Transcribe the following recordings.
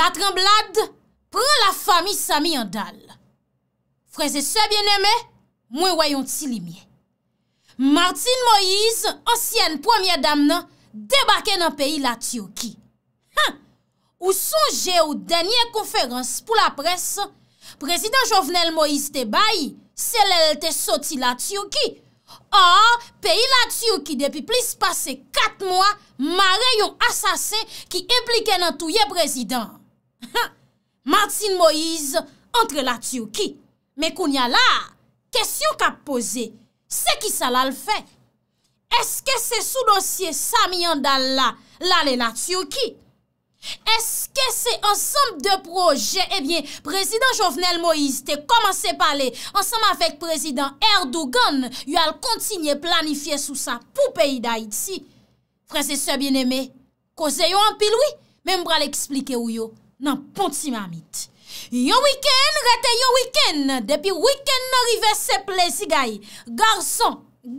Gatran blad, pran la fami sa mi yon dal. Freze se bien eme, mwen woyon ti li mie. Martin Moïse, ansyen pwemye dam nan, debake nan peyi la Tiyoki. Ha! Ou sonje ou denye konferans pou la pres, prezident Jovenel Moïse te bayi, selel te soti la Tiyoki. Or, peyi la Tiyoki depi plis pase kat mwa, ma reyon asase ki implike nan touye prezident. Martin Moïse, entre la tsyou ki? Mè koun ya la, kesyon ka pose, se ki sa la l fè? Eske se sou dosye sa miyan dal la, la le la tsyou ki? Eske se ansanm de proje, ebyen, eh Prezident Jovenel Moïse te komanse pale, ansanm avèk Prezident Erdogan, yo al kontinye planifiye sou sa pou peyi da itsi. Prezese bieneme, koze yo an pilwi, mè mbra l eksplike ou yo, nan pon ti mamit. Yon wikend, rete yon wikend, depi wikend nan rive se ple si gay, garson,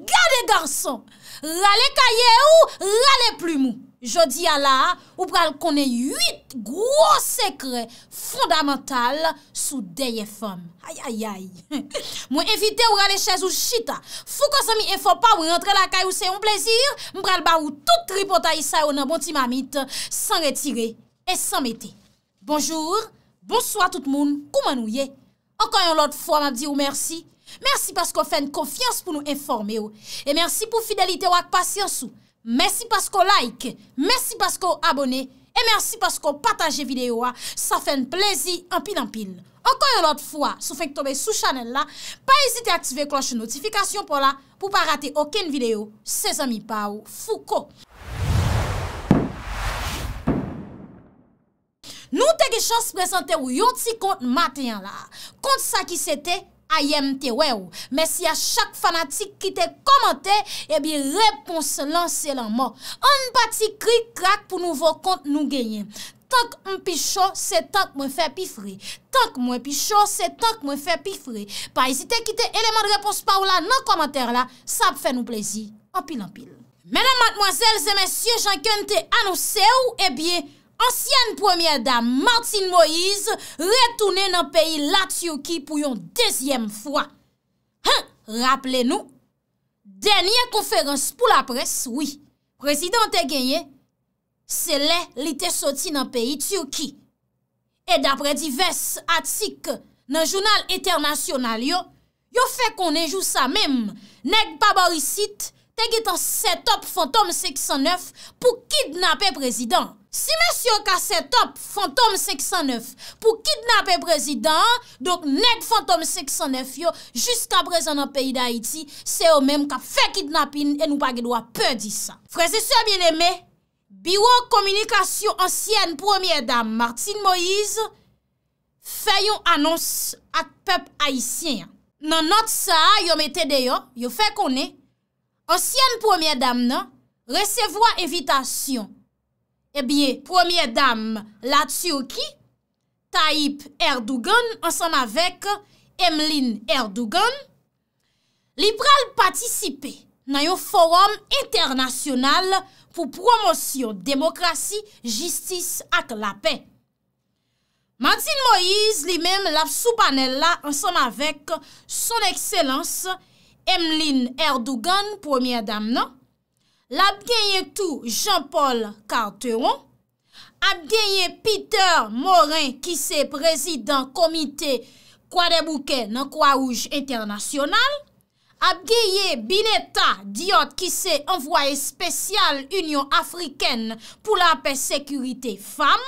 gade garson, rale kaye ou, rale plume ou. Jodi ya la, ou pral kone yit gwo sekre fondamental sou deye fom. Ayayay, mwen evite ou rale chèz ou chita, fou kon se mi enfo pa ou rentre la kaye ou se yon plezir, mpral ba ou tout ripota yisa ou nan pon ti mamit, san retire et san mette. Bonjour, bonsoit tout moun, kouman ou ye? Okan yon lot fwa ma di ou mersi, mersi pasko fen konfians pou nou informe ou, e mersi pou fidelite ou ak pasyans ou, mersi pasko like, mersi pasko abone, e mersi pasko pataje videyo a, sa fen plezi anpil anpil. Okan yon lot fwa, sou fek tobe sou chanel la, pa ezite aktive kloche notifikasyon pou la, pou pa rate oken videyo, se zami pa ou, fou ko. Nou te ge chans prezante ou yon ti kont nou matenyan la. Kont sa ki se te, a yem te we ou. Men si a chak fanatik ki te komante, ebi repons lanse lanman. An batik kri krak pou nou vok kont nou genyen. Tank mwen pi chan, se tank mwen fe pi fre. Tank mwen pi chan, se tank mwen fe pi fre. Pa ezite ki te eleman repons pa ou la nan komante la, sa ap fe nou plezi. Opil opil. Menan matmoazel ze men sye jan ken te anose ou, ebi e. ansyen premier dam Martin Moïse retounen nan peyi la Tiyoki pou yon dezyem fwa. Ha, rappele nou, denye konferans pou la pres, oui, prezident te genye, se le li te soti nan peyi Tiyoki. E dapre divers atik nan jounal eternasyonal yo, yo fe konen jou sa mem, nek babarissit te getan setop fantom 609 pou kidnapè prezident. Si mèsyon ka setop fantom 609 pou kidnapè prezidant, donk nek fantom 609 yo, jiska prezant nan peyi d'Haïti, se yo mèm ka fe kidnapin en ou pa gedwa pe di sa. Frese se bienemè, biwo komunikasyon ansyen premier dam, Martine Moïse, fe yon annons at pep haïsyen. Nan not sa, yo metè deyo, yo fe konè, ansyen premier dam nan, resevwa evitasyon, Ebyen, premier dame la Tsyoki, Taip Erdogan, ansan avèk Emeline Erdogan, li pral patisipe nan yo forum internasyonal pou promosyon demokrasi, jistis ak la pe. Matin Moïse li men laf sou panel la ansan avèk son ekselans, Emeline Erdogan, premier dame nan, l'Abgeye Tou Jean-Paul Carteron, Abgeye Peter Morin ki se prezident komite KwaDeBouke Nkwaouj Internasyonal, Abgeye Bineta Diot ki se envoye spesyal Union Afriken pou la pe sekurite fam,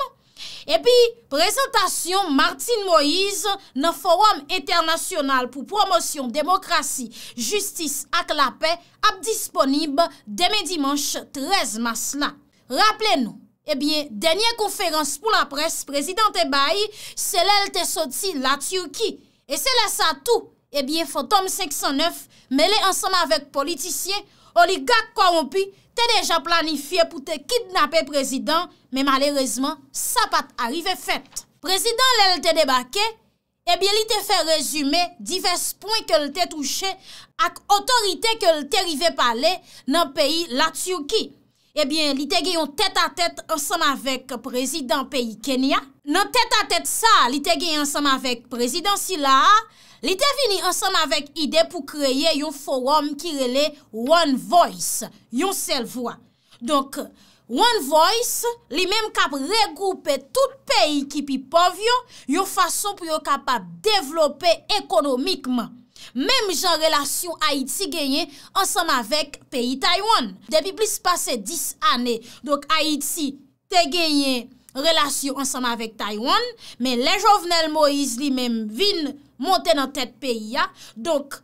Epi, prezentasyon Martin Moïse nan forum eternasyonal pou promosyon demokrasi, justis ak la pe ap disponib demè dimanche 13 mas eh la. Raple nou, epi, denye konferans pou la pres, prezident te bayi, se lèl te soti la tsyuki. E se lè sa tou, epi, eh fotom 509, melè ansan avèk politisyen, oligak korompi, Te deja planifiye pou te kidnapè prezidant, men malerezman, sa pat arrive fèt. Prezidant lè l te debake, ebyen li te fè rezume divers poun kèl te touche ak otorite kèl te rive pale nan peyi la Tsyuki. Ebyen, li te gèyon tèt a tèt ansan avèk prezidant peyi Kenya. Nan tèt a tèt sa, li te gèyon ansan avèk prezidant sila ha, Li devini ansem avèk ide pou kreye yon forum ki rele One Voice, yon sel vwa. Donk, One Voice, li menm kap regroupe tout peyi ki pi pov yo, yon fason pou yo kapap devlope ekonomikman. Menm jan relasyon Haiti genye ansem avèk peyi Taiwan. Depi plis pase 10 ane, donk Haiti te genye relasyon ansem avèk Taiwan, menm le jovenel Moïse li menm vin ta. Montè nan tèt P.I.A. Donk,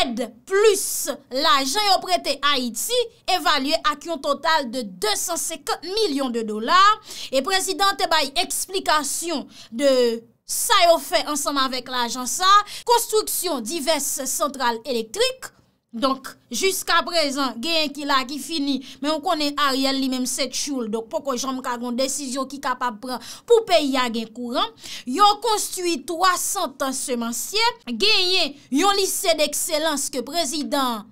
ed plus la jan yo prete A.I.T. Evaluè akyon total de 250 milyon de dolar E prezident te bay eksplikasyon de sa yo fè ansanman vek la jan sa Konstruksyon divers sentral elektrik Donk, jiska prezan, gen yon ki la ki fini, men yon konen a riyel li menm se tchoul. Donk, poko jom kagon desisyon ki kapap pran pou peyi ya gen kouran. Yon konstuit 300 answeman siye, gen yon yon lise d'ekselans ke prezident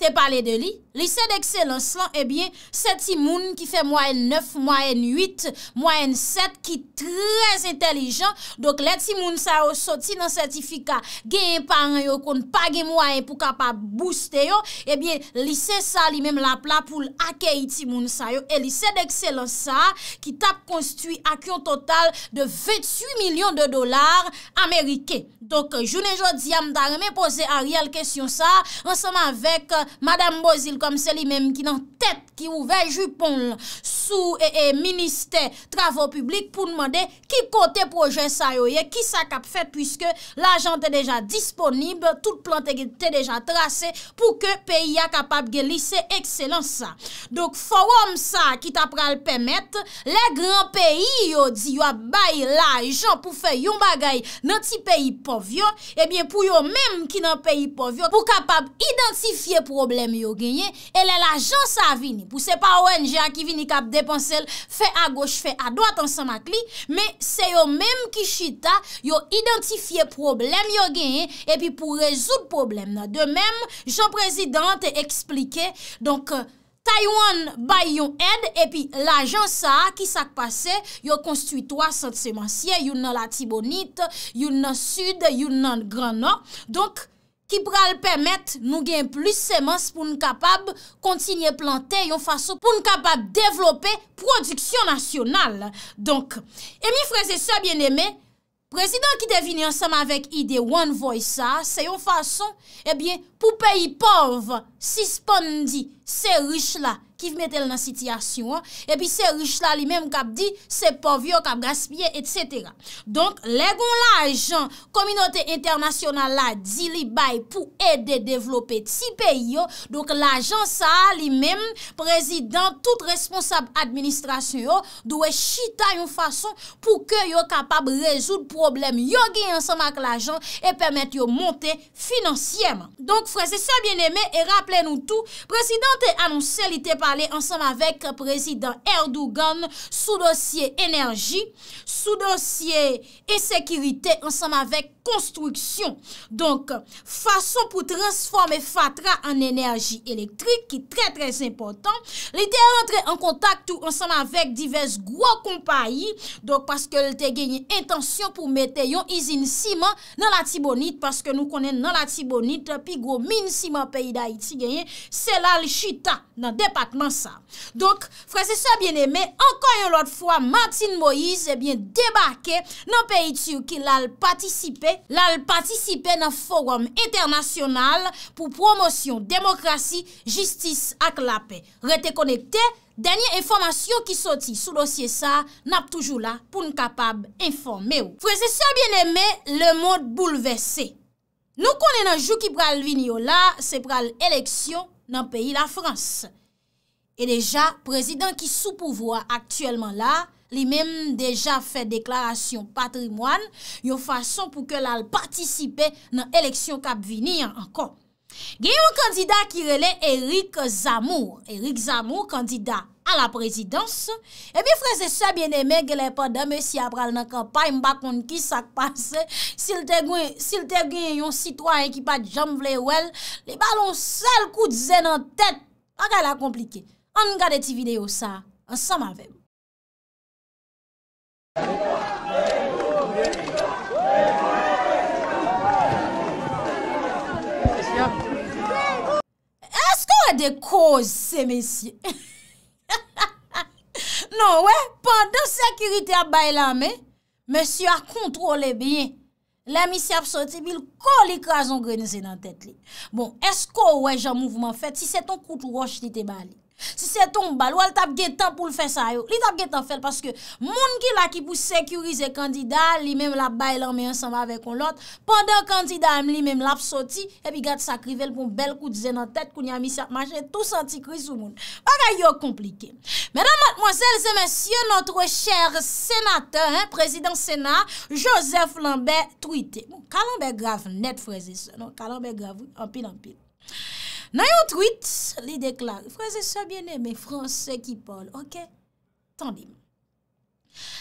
te pale de li. Lise d'excellence lan, e bie, se ti moun ki fe mwaen 9, mwaen 8, mwaen 7, ki trez entelijan, dok le ti moun sa yo soti nan sertifika genye paran yo, kon pagye mwaen pou kapap booste yo, e bie, lise sa li mem lapla pou l'akey ti moun sa yo, e lise d'excellence sa, ki tap konstuit akyon total de 28 milyon de dolar Amerike. Dok, jounen joun di amdare, me pose a real kesyon sa, anseman vek euh, madame Bozil, kom se li menm ki nan tèt ki ouvel jupon sou e, e minister travon publik pou dmande ki kote proje sa yo ye, ki sa kap fet, pwiske la jan te deja disponib, tout plant te deja trase, pou ke peyi a kapab gelise, ekselan sa. Dok, forum sa, ki ta pral pemet, le gran peyi yo di, yo ap bay la jan pou fe yon bagay nan ti peyi povyo, ebyen pou yo menm eh ki nan peyi povyo, pou kapab identifiye problem yo genye, e le la jan sa avini, Pou se pa ONG a ki vinik ap depansel, fe a goch, fe a doat ansan mak li, me se yo menm ki chita, yo identifiye problem yo genye, e pi pou rezout problem nan. De menm, Jean-Président te eksplike, donk euh, Taiwan bay yon ed, e pi la jan sa, ki sak pase, yo konstuitwa sot seman siye, yon nan la Tibonite, yon nan Sud, yon nan Granon. Donk, ki pral pemet nou gen plus seman pou nou kapab kontinye plante yon fason pou nou kapab devlope produksyon nasyonal. Donk, e mi freze sa bien eme, prezident ki devine ansam avek ide one voice a, se yon fason pou peyi pov si spondi se riche la. kiv metel nan sityasyon, epi se rish la li menm kap di, se pov yo kap gaspye, etsetera. Donk, legon la ajan, kominote internasyonan la, di li bay pou ede devlope ti pe yo, donk la ajan sa li menm, prezident, tout responsab administrasyon yo, dwe chita yon fason pou ke yo kapab rezoud problem yo gen yon samak la ajan, e permette yo monte finansyeman. Donk, frese se bien eme, e rappele nou tout, prezident te anonsen li te pa ansem avek prezident Erdogan sou dosye enerji sou dosye esekirite ansem avek konstruksyon. Donk fason pou transforme fatra an enerji elektrik ki tre tre impotant. Li te rentre an kontak tou ansem avek diverse gwa kompayi. Donk paske li te genye intansyon pou mete yon izin siman nan la tibonit paske nou konen nan la tibonit pi gwo min siman peyi da iti genye selal chita nan depak sa. Donk, fwese sa byen eme, ankon yon lot fwa, Martin Moïse, ebyen, debake nan peyi tsyou ki lal patisipe, lal patisipe nan forum internasyonal pou promosyon demokrasi, jistis ak lape. Rete konekte, danyen informasyon ki soti sou dosye sa, nap toujou la pou n kapab informe ou. Fwese sa byen eme, le moun boulevesse. Nou konen anjou ki pral vini yo la, se pral eleksyon nan peyi la Frans. E deja, prezident ki sou pouvwa aktuelman la, li menm deja fe deklarasyon patrimwan yo fason pou ke lal partisipe nan eleksyon kapvini an kon. Gye yon kandida ki rele Erik Zamour, Erik Zamour kandida an la prezidans, e mi freze sa bieneme gye le padame si apral nan kampany mbakon ki sakpase, sil te gwen yon sitwany ki pat jam vle wel, li balon sel koutzen an tet, an gala komplike. an gade ti video sa, an sam avem. Esko wè e de koz se mesye? Non wè, pandan sekirite a bay la me, mesye a kontrole bie. La misye a psoti bil ko li kwa zongre nese nan tete li. Bon, esko wè jan mouvman fet si se ton koutou roche li te bali? Si se tomba, lwa l tap ge tan pou l fè sa yo Li tap ge tan fèl paske Moun ki la ki pou sekurize kandida Li mèm la bay lan mè yon san va vè kon lot Pendan kandida am li mèm la pso ti Epi gade sa krivel pou bel kout zè nan tèt Koun yon misyat majè, tou santi kri sou moun Ok, yo komplike Mèdan matmozèl, zè mèsyè Noutre chèr sènatè Prezident sènat, Joseph Lambert Twite, kalon bè grav net freze Kalon bè grav, anpil anpil Dans tweet, déclare, bien français qui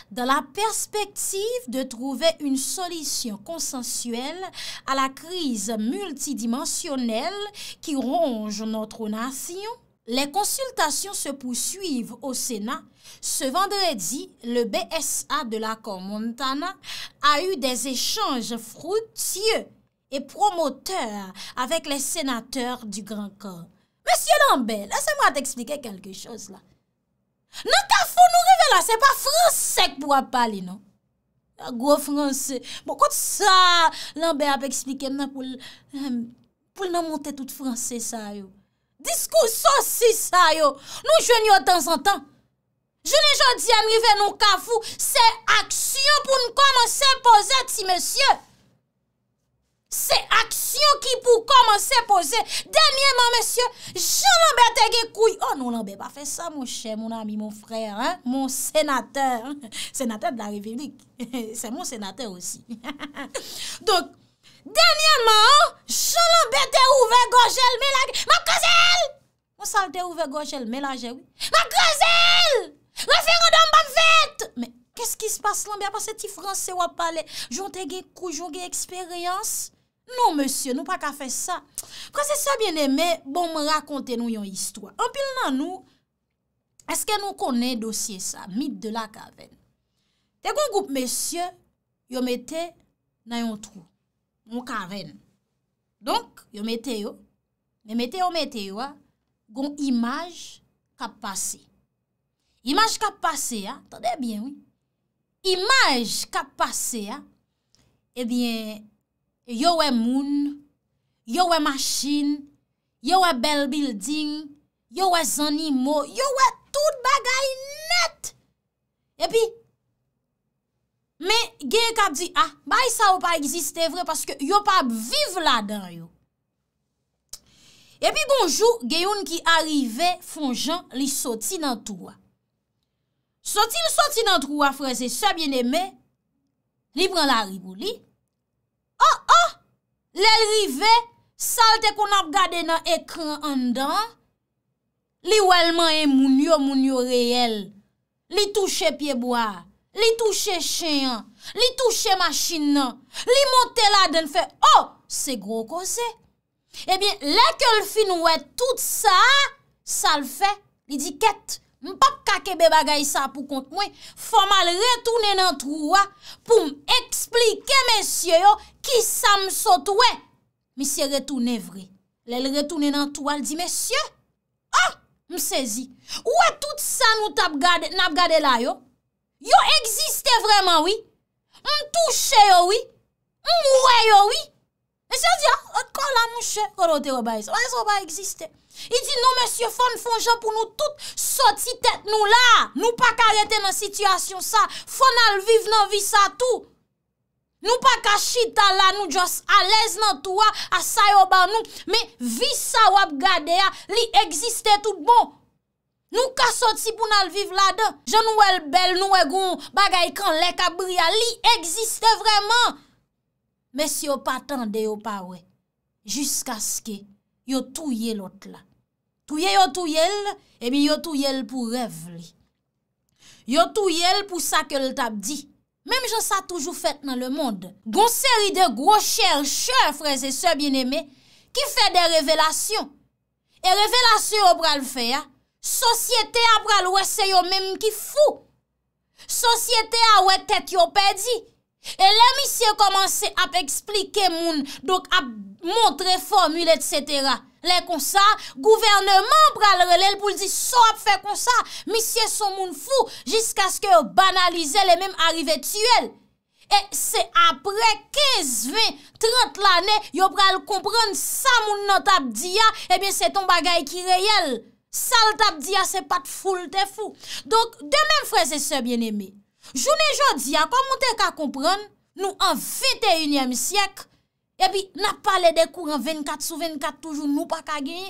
dans la perspective de trouver une solution consensuelle à la crise multidimensionnelle qui ronge notre nation, les consultations se poursuivent au Sénat. Ce vendredi, le BSA de l'accord Montana a eu des échanges fructueux E promoteur avek non? bon, le senateur du gran kon. Monsie Lambe, lese mwa te eksplike kelke chos la. Nan kafou nou rive la, se pa fransek pou ap pali, non? A gwo franse. Mwen kote sa, Lambe ap eksplike mna pou l nan monte tout franse sa yo. Diskou sos si sa yo. Nou jweni yo tan san tan. Jweni jodi an rive nan kafou se aksyo pou nou komanse poset si monsie yo. Se aksyon ki pou koman se pose, denye man, mesye, jounan be te ge kouy. Oh non, nan be pa fe sa, mon chè, mon ami, mon frè, mon senatèr. Senatèr de la republik. Se mon senatèr osi. Donk, denye man, jounan be te ouve gojèl, me la ge, ma gozèl! Monsan te ouve gojèl, me la ge, ma gozèl! Me fi roudan, me bak vet! Mè, kès ki se passe lan, mè, mè, mè, mè, mè, mè, mè, mè, mè, mè, mè, mè, mè, mè, mè Non, monsye, nou pa ka fe sa. Kwa se sa, bien eme, bon me rakonte nou yon histwa. Anpil nan nou, eske nou konen dosye sa, mit de la kaven. Te goun goup monsye, yon mete nan yon trou, yon kaven. Donk, yon mete yo, me mete yo, mete yo, goun imaj kap pase. Imaj kap pase, a. Tande bien, oui. Imaj kap pase, a. Ebyen, eh Yo wè moun, yo wè machin, yo wè bel bilding, yo wè zanimo, yo wè tout bagay net. E pi, mè genye kap di, ah, bay sa wè pa eksiste vre, paske yo wè pa vive la dan yo. E pi, gonjou, genyoun ki arive fonjan li soti nan touwa. Soti li soti nan touwa, freze, se biene me, li pran la ribou li. Oh oh, le rive, salte kon ap gade nan ekran an dan, li wèlman en mounyo mounyo reyel. Li touche pieboa, li touche chen, li touche machin nan, li monte la den fe, oh, se gro kose. Ebyen, eh le ke l fin wè tout sa, sal fe, li di ket. Mpap kake be bagay sa pou kont mwen, fòm al retounen nan trou a pou m eksplike men sye yo ki sa m sot wè. M sye retounen vre, lèl retounen nan trou a, lèl di men sye, a, m sezi, wè tout sa nou tap gade la yo. Yo egziste vreman wè, m touche yo wè, m wè yo wè, m sezi, a, ot kon la m chè, kon o te wè bay, wè se wè bay egziste. I di nou mèsyo fon fon jan pou nou tout Soti tèt nou la Nou pa karetè nan sityasyon sa Fon alviv nan vi sa tou Nou pa kachita la nou Djos alez nan tou a A sayo ban nou Me vi sa wap gade ya Li egziste tout bon Nou ka soti pou nan viv la de Je nou el bel nou e goun Bagay kan lekabri ya Li egziste vreman Mèsyo patande yo pa we Juska ske Yo tou ye lot la Touye yo touyel, ebi yo touyel pou rev li. Yo touyel pou sa ke l tap di. Mem jan sa toujou fet nan le monde. Gon seri de gro chel, chel, freze, se bieneme, ki fe de revelasyon. E revelasyon yo pral fe ya. Sosyete a pral we se yo mem ki fou. Sosyete a we tet yo pedi. E lemisye komanse ap eksplike moun, dok ap bensi. Montre, formule, etc. Le konsa, gouvernement pral relel pou li di so ap fe konsa. Misye son moun fou, jisk aske banalize le menm arrive tue l. E se apre 15, 20, 30 l ane, yo pral kompran sa moun nou tab diya, ebyen eh se ton bagay ki reyel. Sal tab diya se pat foule te fou. Donk, de menm freze se bien eme. Joun e jodi, akwa moun te ka kompran, nou an 21e syek, Ebi, nap pale de kouran 24 sou 24 toujou nou pa kageye.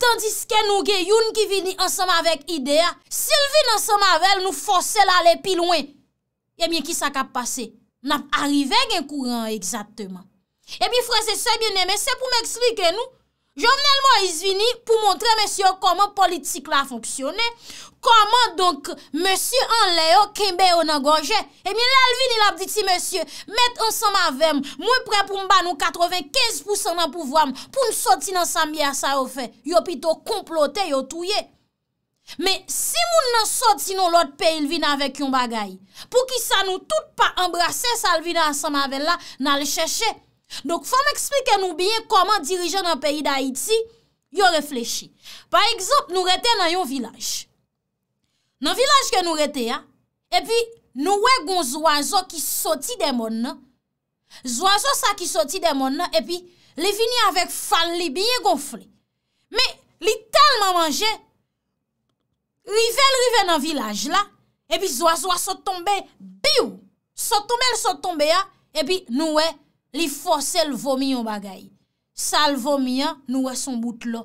Tandis ke nou ge youn ki vini ansama vek idea, si lvin ansama vek nou fose la le pi louen. Ebi, ki sa ka pase? Nap arrive gen kouran egzatman. Ebi, freze, se bieneme, se pou m'ekslike nou, Jounelman is vini pou montre mèsyon koman politik la fonksyonè, koman donk mèsyon an leyo kembe yo nan goje. E mi lalvin il ap diti mèsyon, met an samave m, mwen pre pou m ban nou 85% nan pouvwa m, pou m soti nan sambya sa ou fe, yo pito komplote yo touye. Me si moun nan soti nou lot pe il vin avek yon bagay, pou ki sa nou tout pa embrase salvin an samave la nan lè chèche, Donk fwa m eksplike nou biye koman dirije nan peyi d'Haïti, yo reflechi. Par ekzop nou rete nan yon vilaj. Nan vilaj gen nou rete ya, epi nou we goun zouazou ki soti demon nan. Zouazou sa ki soti demon nan, epi li vini avèk fan li biye gonfle. Me li telman manje, rive lrive nan vilaj la, epi zouazou a sotombe biyo. Sotombe l sotombe ya, epi nou we refle. Li fose l vomi yon bagay. Sal vomi yon, nou wè son bout lò.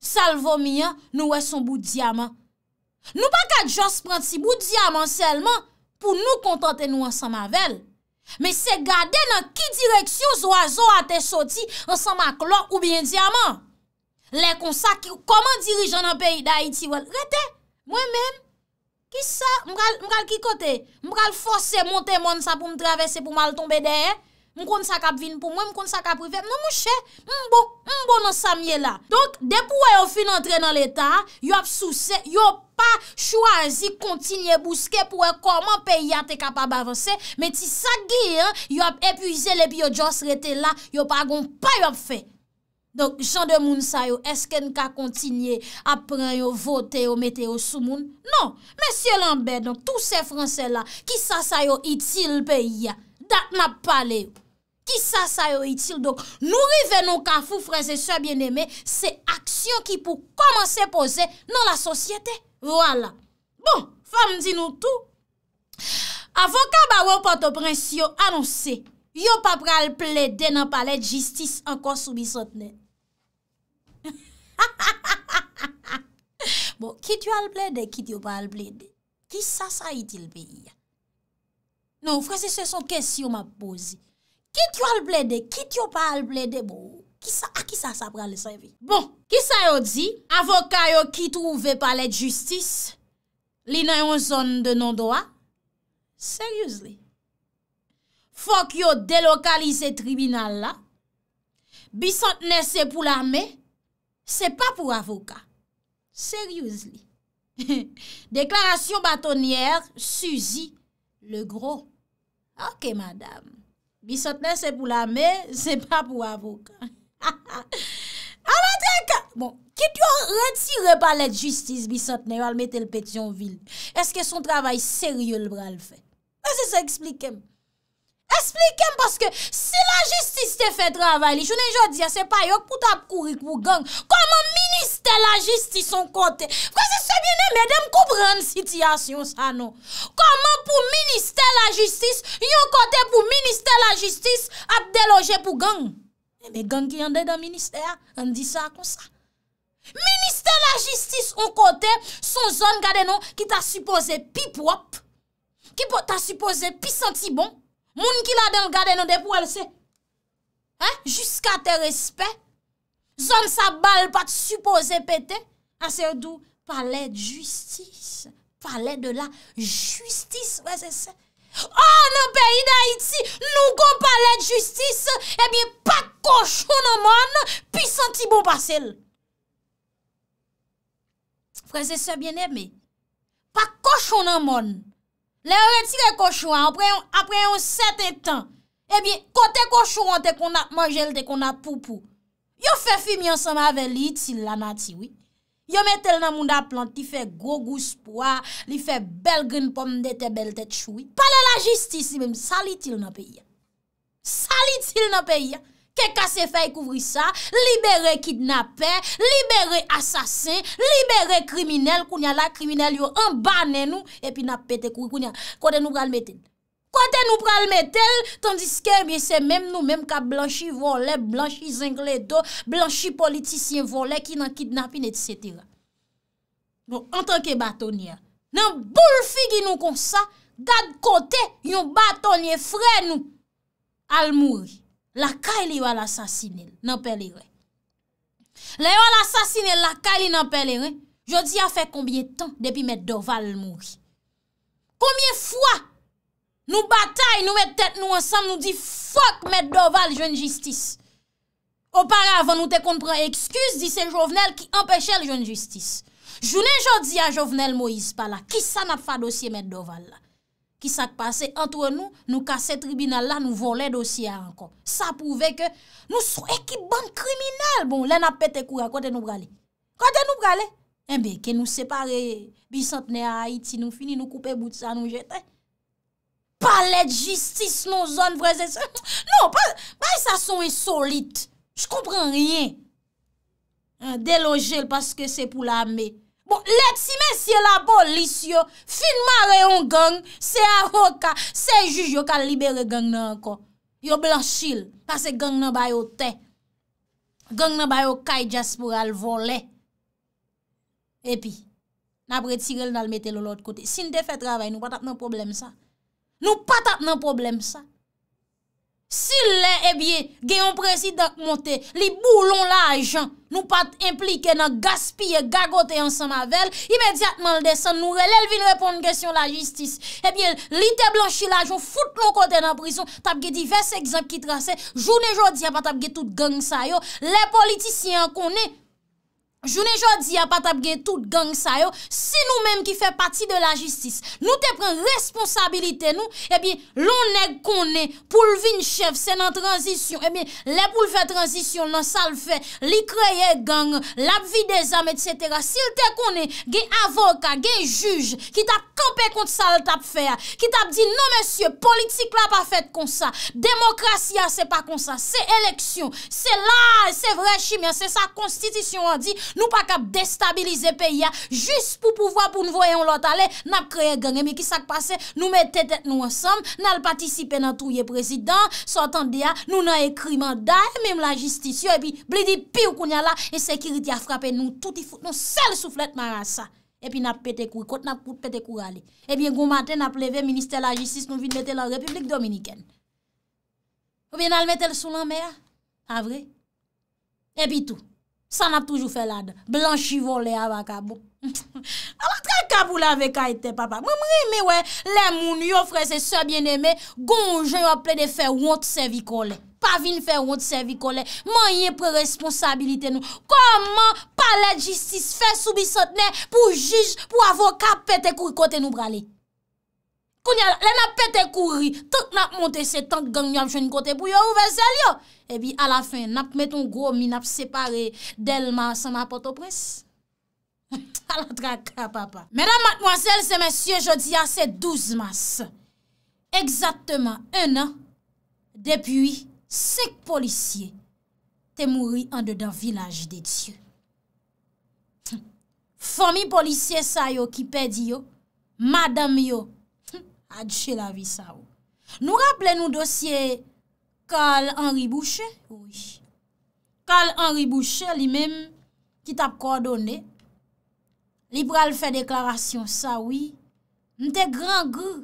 Sal vomi yon, nou wè son bout diamant. Nou pa kat jòs pranti bout diamant selman pou nou kontante nou ansan mavel. Me se gade nan ki direksyon z wazo ate soti ansan mak lò ou bien diamant. Lè kon sa ki, koman dirijon nan peyi da iti wè? Rete, mwen men. Ki sa? Mwen kal ki kote? Mwen kal fose monte moun sa pou m travesse pou mal tombe deyè? Mwen kon sa kap vin pou mwen, mwen kon sa kap prive, non, mwen mwen chè, mwen bo, mwen bo nan sa miye la. Donk, depou wè yo fin antre nan l'Etat, yop sou se, yop pa chwazi kontinye bouske pou wè koman peya te kap ap avanse, men ti sa gi, yop epuizele pi yo jos rete la, yop agon pa yop fe. Donk, jan de moun sa yo, esken ka kontinye apren yo vote yo mete yo sou moun? Non, men siye lanbe, donk, tou se franse la, ki sa sa yo itil peya, dat map pale yo. Ki sa sa yo itil, donk nou rive nou ka fou freze soye bien eme, se aksyon ki pou komanse pose nan la sosyete. Voila. Bon, fam di nou tou. Avokat ba wou pato prens yo anonse, yo pa pral ple de nan pale jistis ankon soubi sotne. Bon, ki di yo al ple de, ki di yo pa al ple de. Ki sa sa yo itil beye. Non, freze se son kensi yo ma pose. Kit yo al blede, kit yo pa al blede, bo, a kisa sa pran le sanvi. Bon, kisa yo di, avokay yo ki tou ve palet justice, li nan yon zon de non doa? Seryouz li. Fok yo delokalize tribinal la, bisant nese pou l'ame, se pa pou avokay. Seryouz li. Deklarasyon batonier, Suzy, le gro. Ok, madame. Bi sotne, se pou la me, se pa pou avok. A la dek, bon, ki tou retire palet justice, bi sotne, yo al mette l petion vil. Eske son travay serye l bral fè? Pase se explikem. Esplikem paske si la jistis te fe travay li, jounen jo diya se pa yok pou ta ap kouri pou gang, koman minister la jistis an kote? Fwa se sebyen eme dem koupre an sityasyon sa non. Koman pou minister la jistis, yon kote pou minister la jistis ap deloje pou gang? Eme gang ki yande dan minister, yande di sa kon sa. Minister la jistis an kote, son zon gade non ki ta supose pi prop, ki ta supose pi santi bon, Moun ki la del gade nan depou al se. He? Juska te respet. Zon sa bal pat supose pete. Aser ah, do palet justice. Palet de la justice. Vese se. An an peyi da iti. Nou kon palet justice. Ebyen eh pak koshon an mon. Pi senti bon pasel. Vese se biene me. Pak koshon an mon. Ebyen. Le yon retire koshou an, apren yon sete tan. Ebyen, kote koshou an te kon ap manjel te kon ap poupou. Yo fe fimi ansama ave li itil la nati wi. Yo metel nan moun da planti fe go gous poa, li fe bel grin pom de te bel tet choui. Pale la jistisi men, sa li itil nan pe yon. Sa li itil nan pe yon. Kè kase fè y kouvri sa, libere kidnapè, libere asasin, libere kriminelle, koun ya la kriminelle yon anbanè nou, epi na pète kou, koun ya kote nou pralmetèl. Kote nou pralmetèl, tandiske, mè se mèm nou, mèm ka blanchi vole, blanchi zengle do, blanchi politisyen vole, ki nan kidnapin, et cetera. Nou, bon, an tanke batonye, nan bou l figi nou konsa, gad kote yon batonye frè nou, al mouri. La kay li wala sasine l, nan peli wè. Le wala sasine l, la kay li nan peli wè, jodi a fè kombye tan depi mèd Doval mouri. Kombye fwa nou batay nou mèd tèt nou ansam nou di fok mèd Doval joun justice. Oparè avan nou te kont pre ekskuse di se Jovenel ki empèche l joun justice. Jounen jodi a Jovenel Moïse pa la, ki sa nap fa dosye mèd Doval la. Ki sak pase entre nou, nou kase tribunal la, nou von le dosya ankon. Sa pouve ke nou sou ekip ban kriminal bon. Len ap pete kura kote nou brale. Kote nou brale. Enbe, eh ke nou separe bisantene a Haiti, nou fini nou koupe bout sa nou jete. Palet jistis nou zon vreze. Non, bay sa son esolite. J koupren riyen. Deloge l paske se pou la ame. Let si mesye la bo lis yo Fin mare yon gang Se avoka Se juj yo ka libere gang nan anko Yo blanchil Kase gang nan bayo te Gang nan bayo kay jaspural vole E pi Napre tirel nan metel ou lot kote Sin defet ravay nou patap nan problem sa Nou patap nan problem sa Si le, ebye, eh gen yon presidak monte, li boulon la ajan, nou pat implike nan gaspye, gagote yon samavel, imediatman l de san nou rel, el vil reponde gesyon la jistis. Ebyen, eh li te blanchi la ajan, foute lon kote nan prison, tabge diverse egzab ki trase, jounen jodi apatabge tout gang sayo, le politisyen konen, jounen jodi a pat ap gen tout gang sa yo, si nou menm ki fe pati de la jistis, nou te pren responsabilite nou, ebi, eh lounen konen, pou lvin chev, se nan transisyon, ebi, eh le pou lvin transisyon nan sal fe, li kreye gang, la bi de zame, et cetera, si lte konen gen avoka, gen juj, ki tap kampe kont sal tap fe, ki tap di, non mensyo, politik la pa fet kon sa, demokrasya se pa kon sa, se eleksyon, se la, se vre chimia, se sa konstitisyon an di, Nou pa kap destabilize peya, Jus pou pouvoi pou nou voyon lot ale, Nap kreye genye, Mi kisak pase, Nou mette tet nou ansam, Nal patisipe nan touye prezident, Sotan deya, Nou nan ekri manda, E menm la jistisyon, E pi blidi pi ou kounya la, E sekiriti a frape nou, Touti fout, Nou sel souflet ma rasa, E pi nap pete kou, Kote nap pete kou rale, E bi en gou maten, Nap leve, Ministè la jistisyon, Nou vin mette la republik dominiken, Ou bi nan mette l souman meya, Avre, E pi tou, San ap toujou fè lad, blan chivon lè ava kabou. Ava tre kabou la vek a ete papa. Mwen mre mè wè, lè moun yon frese sè bienemè, gonjè yon ple de fè wot sè vikole. Pa vin fè wot sè vikole, man yon pre responsabilite nou. Koman pale jistis fè soubi sotne pou jij pou avon kapete kou kote nou brale. Kounya la, le nap pete kouri, tout nap monte se tank ganyan jen kote pou yo ouvel sel yo. Ebi, alafen, nap meton gwo, mi nap separe delman san apoto pres. Alat raka, papa. Mèdam matmoazel, se mèsyo, jodi a se douz mas. Eksatman, enan, depuy, sek polisye, te mouri an de dan vilaj de djye. Fomi polisye sa yo ki pedi yo, madam yo, Adjè la vi sa ou. Oh. Nou rappele nou dosye Karl Henri Boucher. Karl Henri Boucher, li mèm ki tap kwa donè. Libral fè deklarasyon sa ou. Nte gran gou.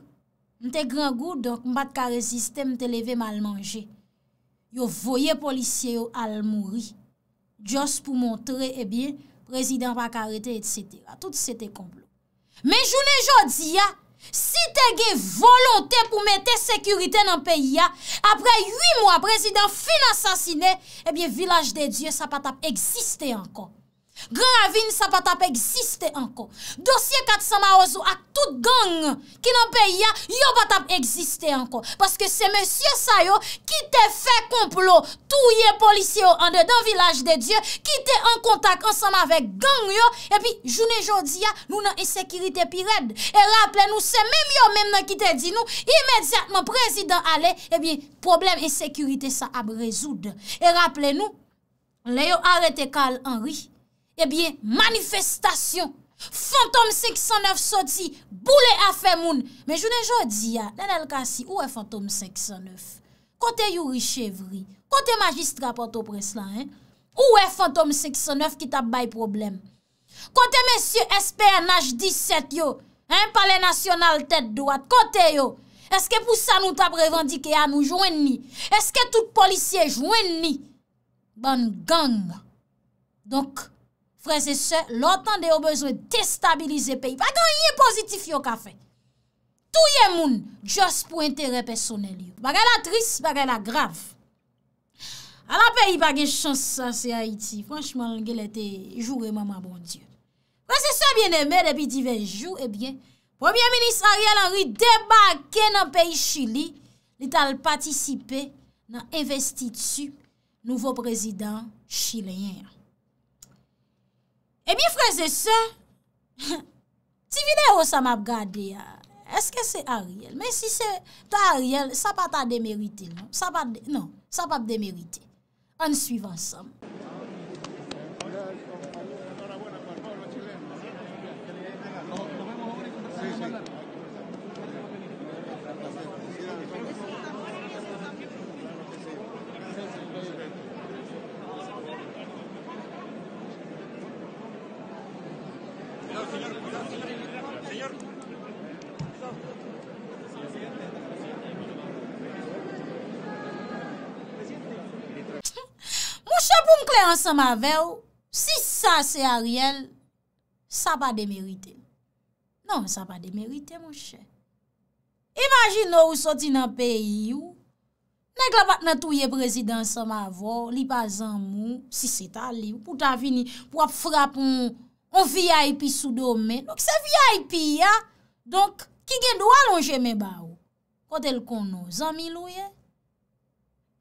Nte gran gou, dok mbat ka reziste mte leve mal manje. Yo voye polisye yo al mouri. Djos pou montre e eh bie, prezident pa karete, etc. Tout sè te komplo. Men jounè jò di ya, Si te ge volonte pou mette sekurite nan peyi ya, apre 8 mwa prezident fin asasine, ebyen eh vilaj de die sa patap eksiste ankon. Gravin sa pat ap eksiste anko. Dosye kat sa ma ozo ak tout gang ki nan pe ya, yo pat ap eksiste anko. Paske se monsye sa yo ki te fe komplo touye polisyo an de dan village de Diyo ki te an kontak ansama vek gang yo epi jounen jodi ya nou nan esekirite pi red. E rappele nou se menm yo menm nan ki te di nou imedjatman prezident ale epi eh problem esekirite sa ap rezoud. E rappele nou le yo arete Karl Henry Ebyen, eh manifestasyon. Fantom 509 soti, boule a fe moun. Men jounen jodi ya, nen el kasi, ou e Fantom 509? Kote yu Richevry, kote magistra Panto Preslan, ou e Fantom 509 ki tab bay problem? Kote men sye SPNH 17 yo, hein, pale nasyonal tete doat, kote yo? Eske pou sa nou tab revandike ya nou jwen ni? Eske tout polisye jwen ni? Ban gang. Donk, prese se, lotan de yo bezwen destabilize peyi. Pa kon yon positif yon ka fe. Tou yon moun, just pou interè personel yon. Pa gen la tris, pa gen la grav. A la peyi pa gen chansa se Haiti. Franchman, gen lete, jure mama bon dieu. Prese se, eh bien emè, depi 12 jou, ebyen, premier ministerial anri debake nan peyi Chili, li tal patisipe nan investi tsu nouvo prezident Chileyen yon. E bi freze sa, si vide ou sa map gade, eske se a riel? Men si se to a riel, sa pa ta demerite, non? Sa pa demerite. Non, An suiv ansam. sa ma vè ou, si sa se a riel, sa pa de merite. Non, sa pa de merite, moun chè. Imagin nou ou soti nan peyi ou, neg la pat nan touye prezidans sa ma vò, li pa zan moun, si se ta li ou, pou ta vini, pou ap frap moun, moun viya ipi sou do men, lòk se viya ipi ya, donk, ki gen do alon jè men ba ou? Kote l kon nou, zan mi lou ye?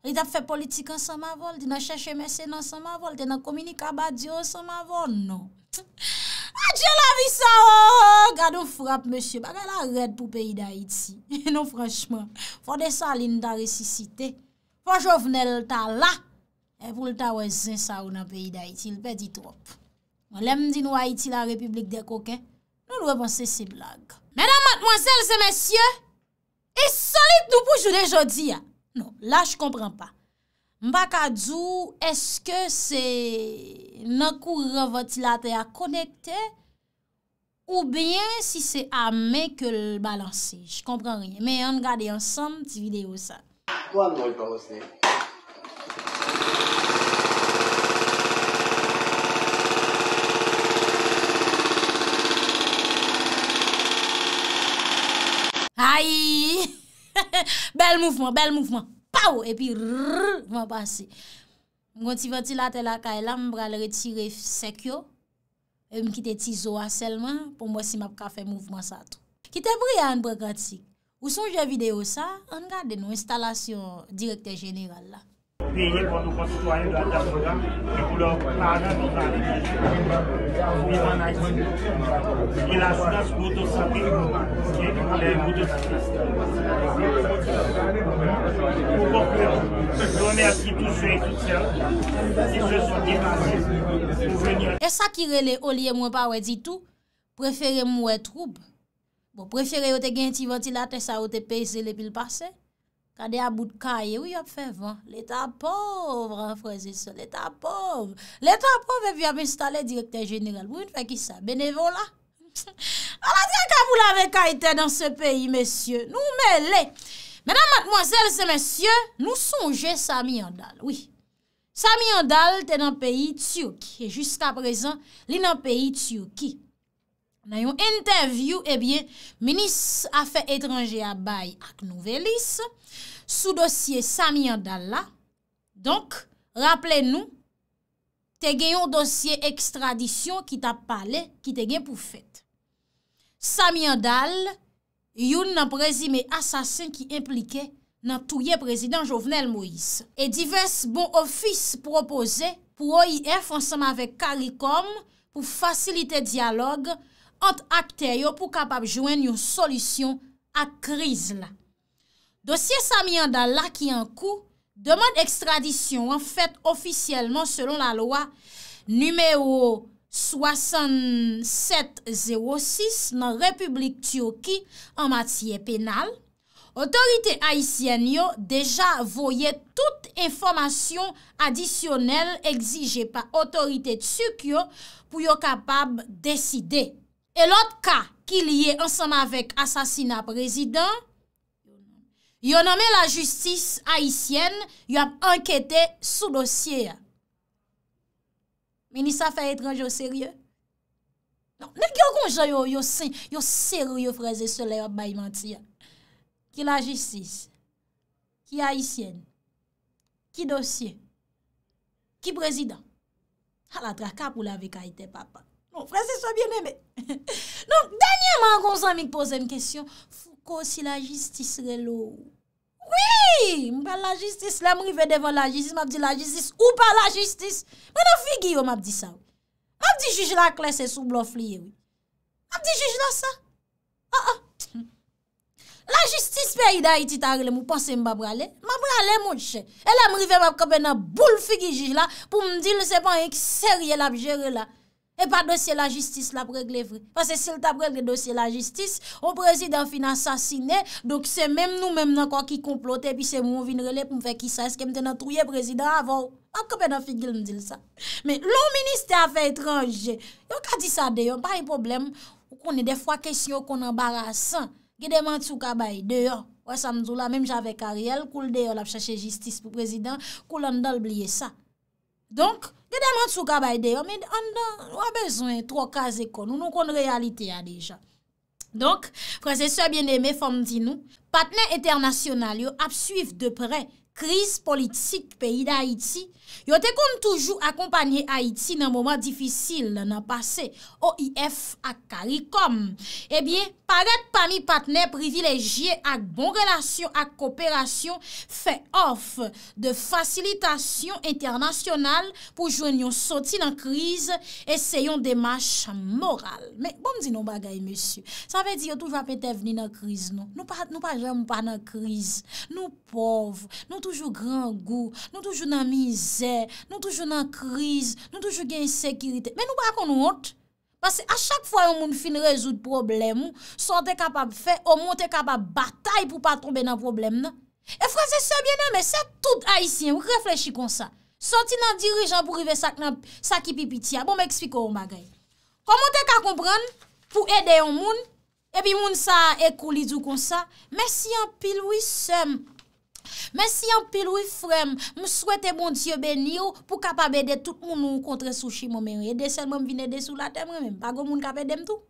li e tap fe politik an san ma vol, di nan chèche mesè nan san ma vol, di nan kominika ba diyo an san ma vol, nou. Adjè la vi sa ou, gade ou frap, mèsyè, bagè la red pou peyi da iti. Nou, franchman, fò de salin ta resisite, fò jòvne l ta la, e pou l ta wè zin sa ou nan peyi da iti, l pe di trop. Mò lem di nou a iti la republik de kokè, nou l wèpansè si blag. Mèdam matmwansèl zè mèsyè, e solit nou poujou de jodi ya. Non, la j kompren pa. Mbak a djou, eske se nan kou revotilate a konekte ou bien si se a me ke l balanse. J kompren rien. Men, an gade ansan, ti video sa. Hai! Bel moufman, bel moufman, paou, epi rrrr, mwa pase. Mwen ti ventilate la kaye la, mwen bral retire sekyo, mwen kite ti zoa selman, pou mwen si map ka fe moufman sa tou. Kite brian bral kati, ou son je video sa, an gade nou, instalasyon direkte general la. E sakire le olye mwen pa wè di tou, prefere mwen wè troub. Mwen bon, prefere wè te gen ti vantilate sa wè te peze le bil pase. Kade a bout kaye, ou yon fè van? L'état pauvre, a frazé se, l'état pauvre. L'état pauvre vè vya mè stale direkter jeneral. Mwen fè ki sa? Benevo la? A la diyan ka vou la vekayte nan se peyi, mesye. Nou mè le. Mèdam matmoazèl se mesye, nou sonje Samy Andal. Oui. Samy Andal te nan peyi Tsyuki. Jusk a prezan, li nan peyi Tsyuki. Nan yon interview, ebyen, eh menis afe etranje a bay ak nouvelis, sou dosye Samian Dalla, donk, rapple nou, te gen yon dosye ekstradisyon ki ta pale, ki te gen pou fèt. Samian Dalla, yon nan prezime asasin ki implike nan touye prezident Jovenel Moïse. E divers bon ofis propose pou OIF ansama ve Karikom pou fasilite dialog ant akte yo pou kapab jwen yon solisyon ak kriz la. Dosye Samian dal lak yon kou, deman ekstradisyon an fèt ofisyelman selon la loa nimeyo 6706 nan Republik Tiyoki an matye penal, otorite Aisyen yo deja voye tout informasyon adisyonel exije pa otorite Tiyoki yo pou yo kapab desidey. E lot ka ki liye ansan avek asasina prezident, yo nome la justis Haitienne, yo ap enkete sou dosye ya. Menisa fè etranj yo serye? Non, nek yo konjè yo serye freze solè ap baymenti ya. Ah, ki la justis, ki Haitienne, ki dosye, ki prezident, ala tra ka pou la vekaitè papa. Fransè so bien eme. Non, danye man kon san mi k pose m kèsyon. Fou ko si la jistis re lou? Oui! M pa la jistis. La m rive devan la jistis. M ap di la jistis. Ou pa la jistis. M anan figi yo m ap di sa. M ap di jiji la klese sou blof liye. M ap di jiji la sa. Ha ha. La jistis pe a yida iti tarele m ou panse m bab rale. M ap rale m ou che. E la m rive m ap kabe nan boule figi jiji la. Pou m di le sepan yon ki serye la ap jere la. E pa dosye la jistis la pregle vre. Pase sil ta pregle dosye la jistis, o prezident fin asasine, dok se menm nou menm nan kwa ki komplote, pi se moun vin rele pou mwen fe ki sa, eske mten nan trouye prezident avon. Akepe ah, nan figil mdil sa. Men, loun minister afe etranje. Dok a di sa deyon, pa yon problem, ou konen defwa kesyon konen barasan. Ki deman sou kabay deyon. Ou a samzou la, menm jave kariel, koul deyon la chache jistis pou prezident, koul an dal blye sa. Donk, gè deman sou kabay deyo, mè an dan wè bezwen trokaz ekon, nou nou kon realite ya dejan. Donk, prosesor biendeme Fondinou, patnen eternasyonal yo ap suiv depren kriz politik peyi da Iti yo te kon toujou akompanye Haiti nan mouman difisil nan pase OIF ak Karikom e bie, paret pa mi patne privilejye ak bon relasyon ak kooperasyon fe of de fasilitasyon internasyonal pou jwen yon soti nan kriz e seyon demache moral me bom di nou bagay, mesyu sa ve di yo toujou apete vni nan kriz nou nou pa jwem pa nan kriz nou pov, nou toujou nou nan mouman, nou toujou nan miz Nou toujou nan kriz, nou toujou gen sekirite Men nou ba kon nou hote Pase a chak fwa yon moun fin rezout problem Son te kapab fe, yon moun te kapab batay pou pa tombe nan problem nan E frase se bien nan, men se tout haisyen, moun reflechi kon sa Soti nan dirijan pou rive sak nan sakipipitya Bon me ekspiko yon bagay Yon moun te ka kompran pou ede yon moun Epi moun sa ekoulidou kon sa Men si yon pil wissem Men si yon pil wif frem, m souwete bon Diyo ben nyo pou kapab ede tout moun moun kontre sou chi moun men. Ede sel moun vin ede sou la te mwen men, bago moun kapedem tou.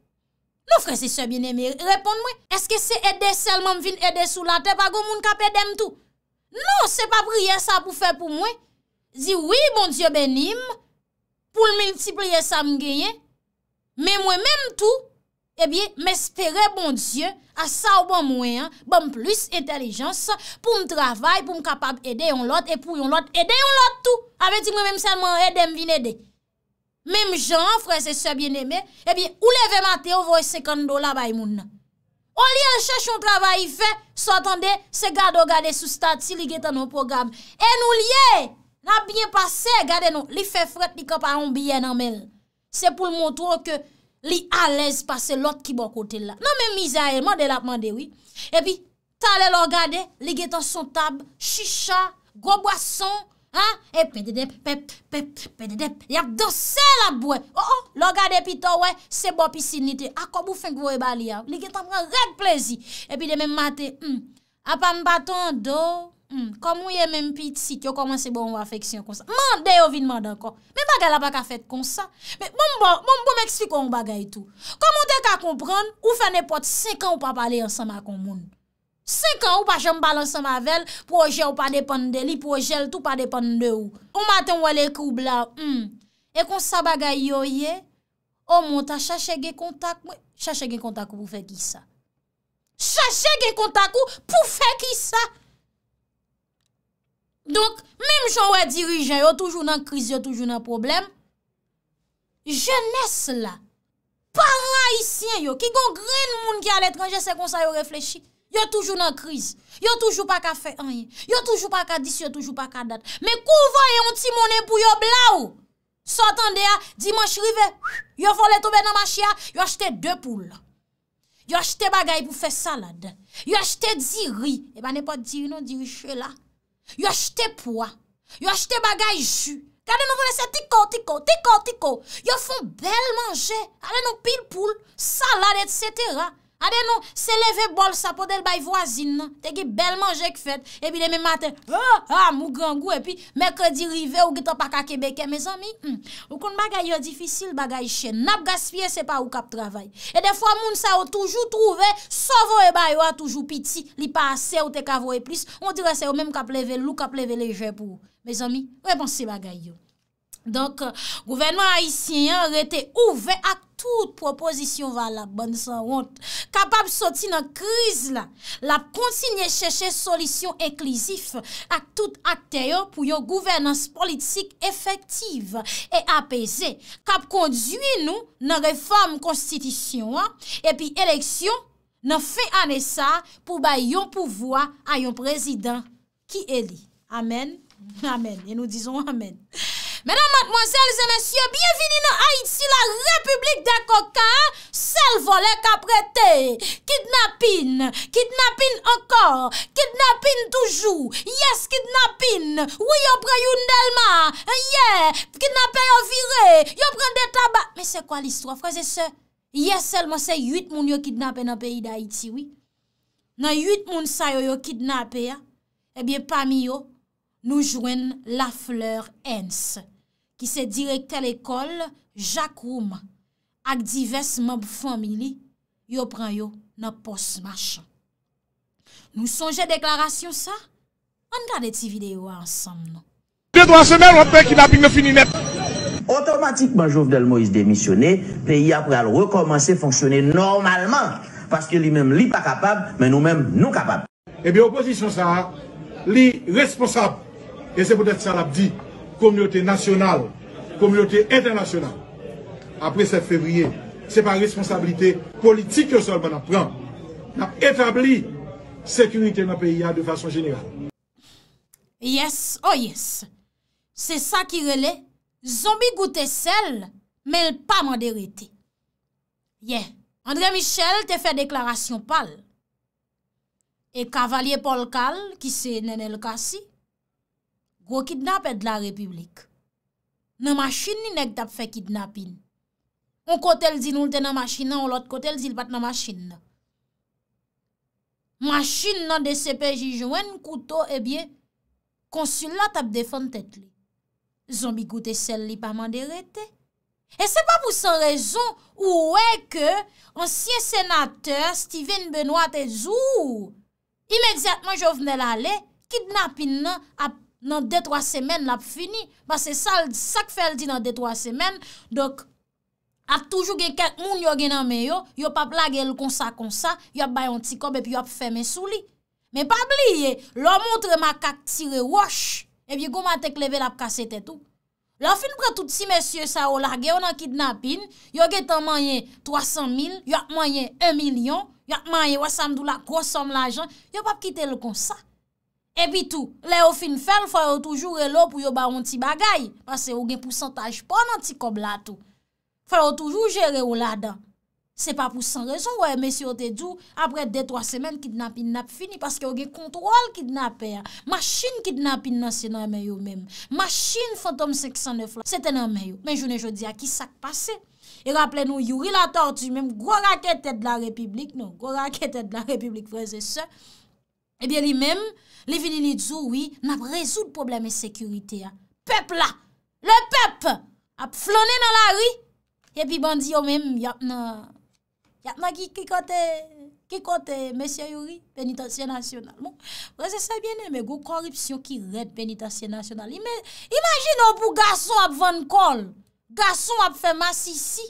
Non fre se se bine men, repon mwen. Eske se ede sel moun vin ede sou la te bago moun kapedem tou. Non, se pa priye sa pou fe pou mwen. Zi oui, bon Diyo ben nye mwen, pou l'multipleye sa mwen genye. Men mwen eh men mtou, ebyen, m espere bon Diyo. A sa ou bon mwen, bon plus intelejans, pou m travay, pou m kapab ede yon lot, e pou yon lot ede yon lot tout. A ve di mwen m sen mwen edem vin ede. Mem jan, fre se se bieneme, e eh bi ou le ve mate ou vo se kando la bay moun. Ou li el chech yon travay fe, se atande, se gado gade sou stati li geta nou program. E nou li e, la bien pase, gade nou, li fe fret li kap a yon biye nan men. Se pou l motro ke... li alez pa se lot ki bon kote non, la. Non men mizaye, mande la, mande wi. E pi, ta le logade, li getan son tab, chicha, go boason, he pe de dep, pep, pep, pe de dep, li ap dosè la bwe. Oh oh, logade pi to we, se bo pi sinite, akobou feng woye bali ya. Li getan mwen replezi. E pi de men mate, apan baton do, Kan moun yè men piti si ki yo koman se bon wafeksyon kon sa. Man de yo vinman dan kon. Men bagay la baka fet kon sa. Men bon bon, bon bon mè eksplikou an bagay tou. Kan moun de ka kompran, ou fè ne pot 5 an ou pa pale yon sama kon moun. 5 an ou pa jèm pale yon sama vel, pou ou jè ou pa depande de li, pou ou jèl tou pa depande de ou. Ou maten wale kou bla. E kon sa bagay yo ye, o oh, moun ta chache gen kontak, chache gen kontak pou fè ki sa. Chache gen kontak pou fè ki sa. Donk, mèm chan wè dirijen, yo toujou nan kriz, yo toujou nan problem. Je nès la. Parahisyen yo, ki gon gren moun ki al etranje, se kon sa yo reflechi. Yo toujou nan kriz. Yo toujou pa ka fe anye. Yo toujou pa ka dis, yo toujou pa ka dat. Mè kou vò yon ti mounen pou yo bla ou. Sotan de ya, dimanj rive, yo foletoube nan ma chia, yo achte de pou la. Yo achte bagay pou fe salade. Yo achte diri. E ba nè pa diri non diri chwe la. Yo achte pwa, yo achte bagay ju. Kade nou fwene se tiko, tiko, tiko, tiko. Yo fwon bel manje, ale nou pil poul, salade, etc., Adè nou, se leve bol sa podèl bay voazine nan, te ki bel manje k fèt, e bi de mi matè, ah, ah, mou grangou, e pi, mekredi rive ou gita pa ka kebeke. Mez ami, hmm. ou kon bagay yo difisil bagay che, nap gaspye se pa ou kap travay. E defwa moun sa ou toujou trouve, sa voe bay yo a toujou piti, li pa asè ou te ka voe plis, ou dire se ou menm kap leve lou, kap leve leje pou. Mez ami, ou e bansi bagay yo? Donk, euh, gouvernement haïsien yon rete ouve ak tout proposisyon va la bon sa want. Kap ap soti nan kriz la, la ap kontinye chèche solisyon eklizif ak tout ak teyo pou yon gouvernans politik efektiv e apese. Kap konduy nou nan reform konstitisyon, e pi eleksyon nan fe ane sa pou bay yon pouvoi a yon prezident ki eli. Amen, amen, e nou dison amen. Menan matmozèl, zè mèsyè, biyevini nan Haïti, la republik de kokan, sel volè ka prete. Kidnapin, kidnapping ankor, kidnapping toujou, yes kidnapping, ou yo pren yon delman, yeah, kidnapping yo vire, yo pren de tabak. Mè se kwa l'istro, fwè zè se? Yes selman se yuit moun yo kidnapping nan peyi de Haïti, oui. Nan yuit moun sa yo yo kidnapping, ya, ebyen eh pa mi yo. nou jwen la fleur Ence, ki se direkte l'ekol Jacques Rouman, ak divers mabou famili yo pran yo nan posmachan. Nou sonje deklarasyon sa, an la de ti video ansam nou. De do an semen, wapè ki na pigne finine. Otomatikman Jouf Del Moïse demisyone, peyi apre al rekomansè fonsyone normalman, paske li menm li pa kapab, men nou menm nou kapab. Ebi eh oposisyon sa, li responsab, Et c'est peut-être ça l'a dit communauté nationale, communauté internationale. Après 7 février, c'est par responsabilité politique que je sors de ma preuve. J'ai établi sécurité de ma pays de façon générale. Yes, oh yes. C'est ça qui relè. Zombie goûte et sel, mais pas moderité. Yeah. André Michel te fait déclaration pâle. Et cavalier Paul Kall, qui s'est nenné le cas-ci, Gwo kidnapèd e la republik. Nan machin ni nek tap fè kidnapin. On kotel zin oulte nan machin nan, ou lòt kotel zin pat nan machin nan. Machin nan de sepeji jwen kouto, ebyè, eh konsulat ap defante tèt lè. Zon bi goutè sel li pa mande rete. E se pa pou san rezon, ou wè ke, ansyen senateur, Steven Benoit, te zou, imèdjatman jo vnen lalè, kidnapin nan ap pèdè. nan 2-3 semen l ap fini. Bas se sal sak fel di nan 2-3 semen, dok ap toujou gen ket moun yon genan me yo, yon pap lage l konsa konsa, yon bayon ti kob ep yon ap feme souli. Men pap liye, l an montre ma kak tire wosh, ep yon goma te kleve l ap kase te tou. Lan fin pratouti mesye sa o lage, yon an kidnapin, yon gen tan manye 300 min, yon manye 1 milyon, yon manye 60 do la krosom l ajan, yon pap kite l konsa. Epi tou, le ou fin fèl, fèl ou toujou relo pou yo ba ou ti bagay. Fèl ou gen pou santaj pou nan ti kob la tou. Fèl ou toujou jere ou la dan. Se pa pou san rezon, wè, mesi ou te djou, apre 2-3 semen, kidnap inap fini. Pase ke ou gen kontrol kidnapè ya. Mâchine kidnap inan, se nan yon mèyo mèm. Mâchine fantom 509 la. Se te nan yon mèyo. Men jounen jodi a ki sak pase. E rappele nou, yu rilata ou ti mèm, gwo rakè tèd la republik nou. Gwo rakè tèd la republik, fèl se se. Ebyè li mèm, li vini li djou wè, nap rezout probleme sekurite ya. Pepl la, le pep, ap flonè nan la wè, epi bandi yo mèm, yap nan, yap nan ki kote, ki kote, mèsyè yow wè, penitansye nasyonal. Mwen, bon, wè se se bienè, mè go korips yo ki red penitansye nasyonal. Ime, imajin nou pou gason ap vèn kol, gason ap fè mas isi,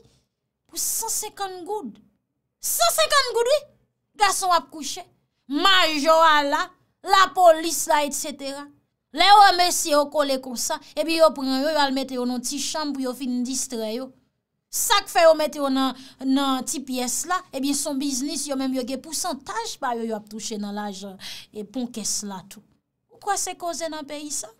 pou 150 goud. 150 goud wè, gason ap kouche. Majo a la, la polis la, etc. Le yo emesi yo kole kon sa, ebi yo pren yo yo almete yo nan ti chanm pou yo fin distre yo. Sak fe yo meti yo nan ti pies la, ebi son biznis yo menm yo ge pousan taj pa yo yo ap touche nan la jan, e pon kes la tout. Mwen kwa se koze nan peyi sa?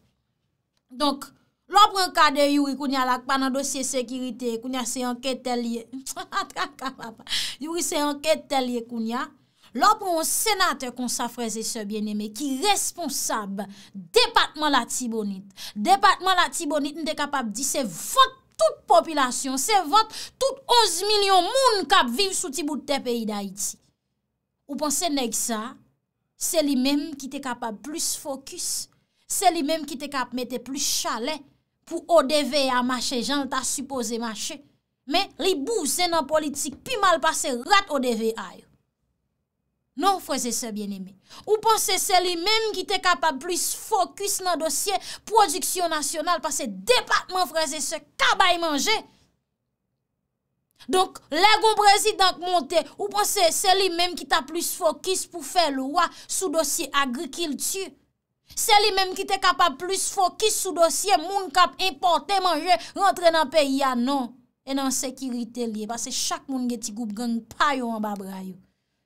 Donk, lopren kade yuri e koun ya lak pa nan dosye sekirite, koun ya se anket tel ye, yuri se anket tel ye koun ya, Lò pou mwen senate kon sa freze se bien eme ki responsab depatman la tibonit. Depatman la tibonit n te kapab di se vant tout populasyon, se vant tout 11 milyon moun kap viv sou tibout te peyi da iti. Ou pon se neg sa, se li menm ki te kapab plus fokus, se li menm ki te kap mette plus chalet pou o deve a mache jan ta suppose mache. Men, li bou senan politik pi mal pase rat o deve a yo. Non fwese se bien eme. Ou panse se li menm ki te kapap plis fokus nan dosye produksyon nasyonal, pase depatman fwese se kabay manje. Donk, le gon prezident monte, ou panse se li menm ki ta plis fokus pou fe lwa sou dosye agrikiltu. Se li menm ki te kapap plis fokus sou dosye moun kap importe manje rentre nan peyi anon ah enan sekirite li. Pase chak moun geti goup geng payo an babrayo.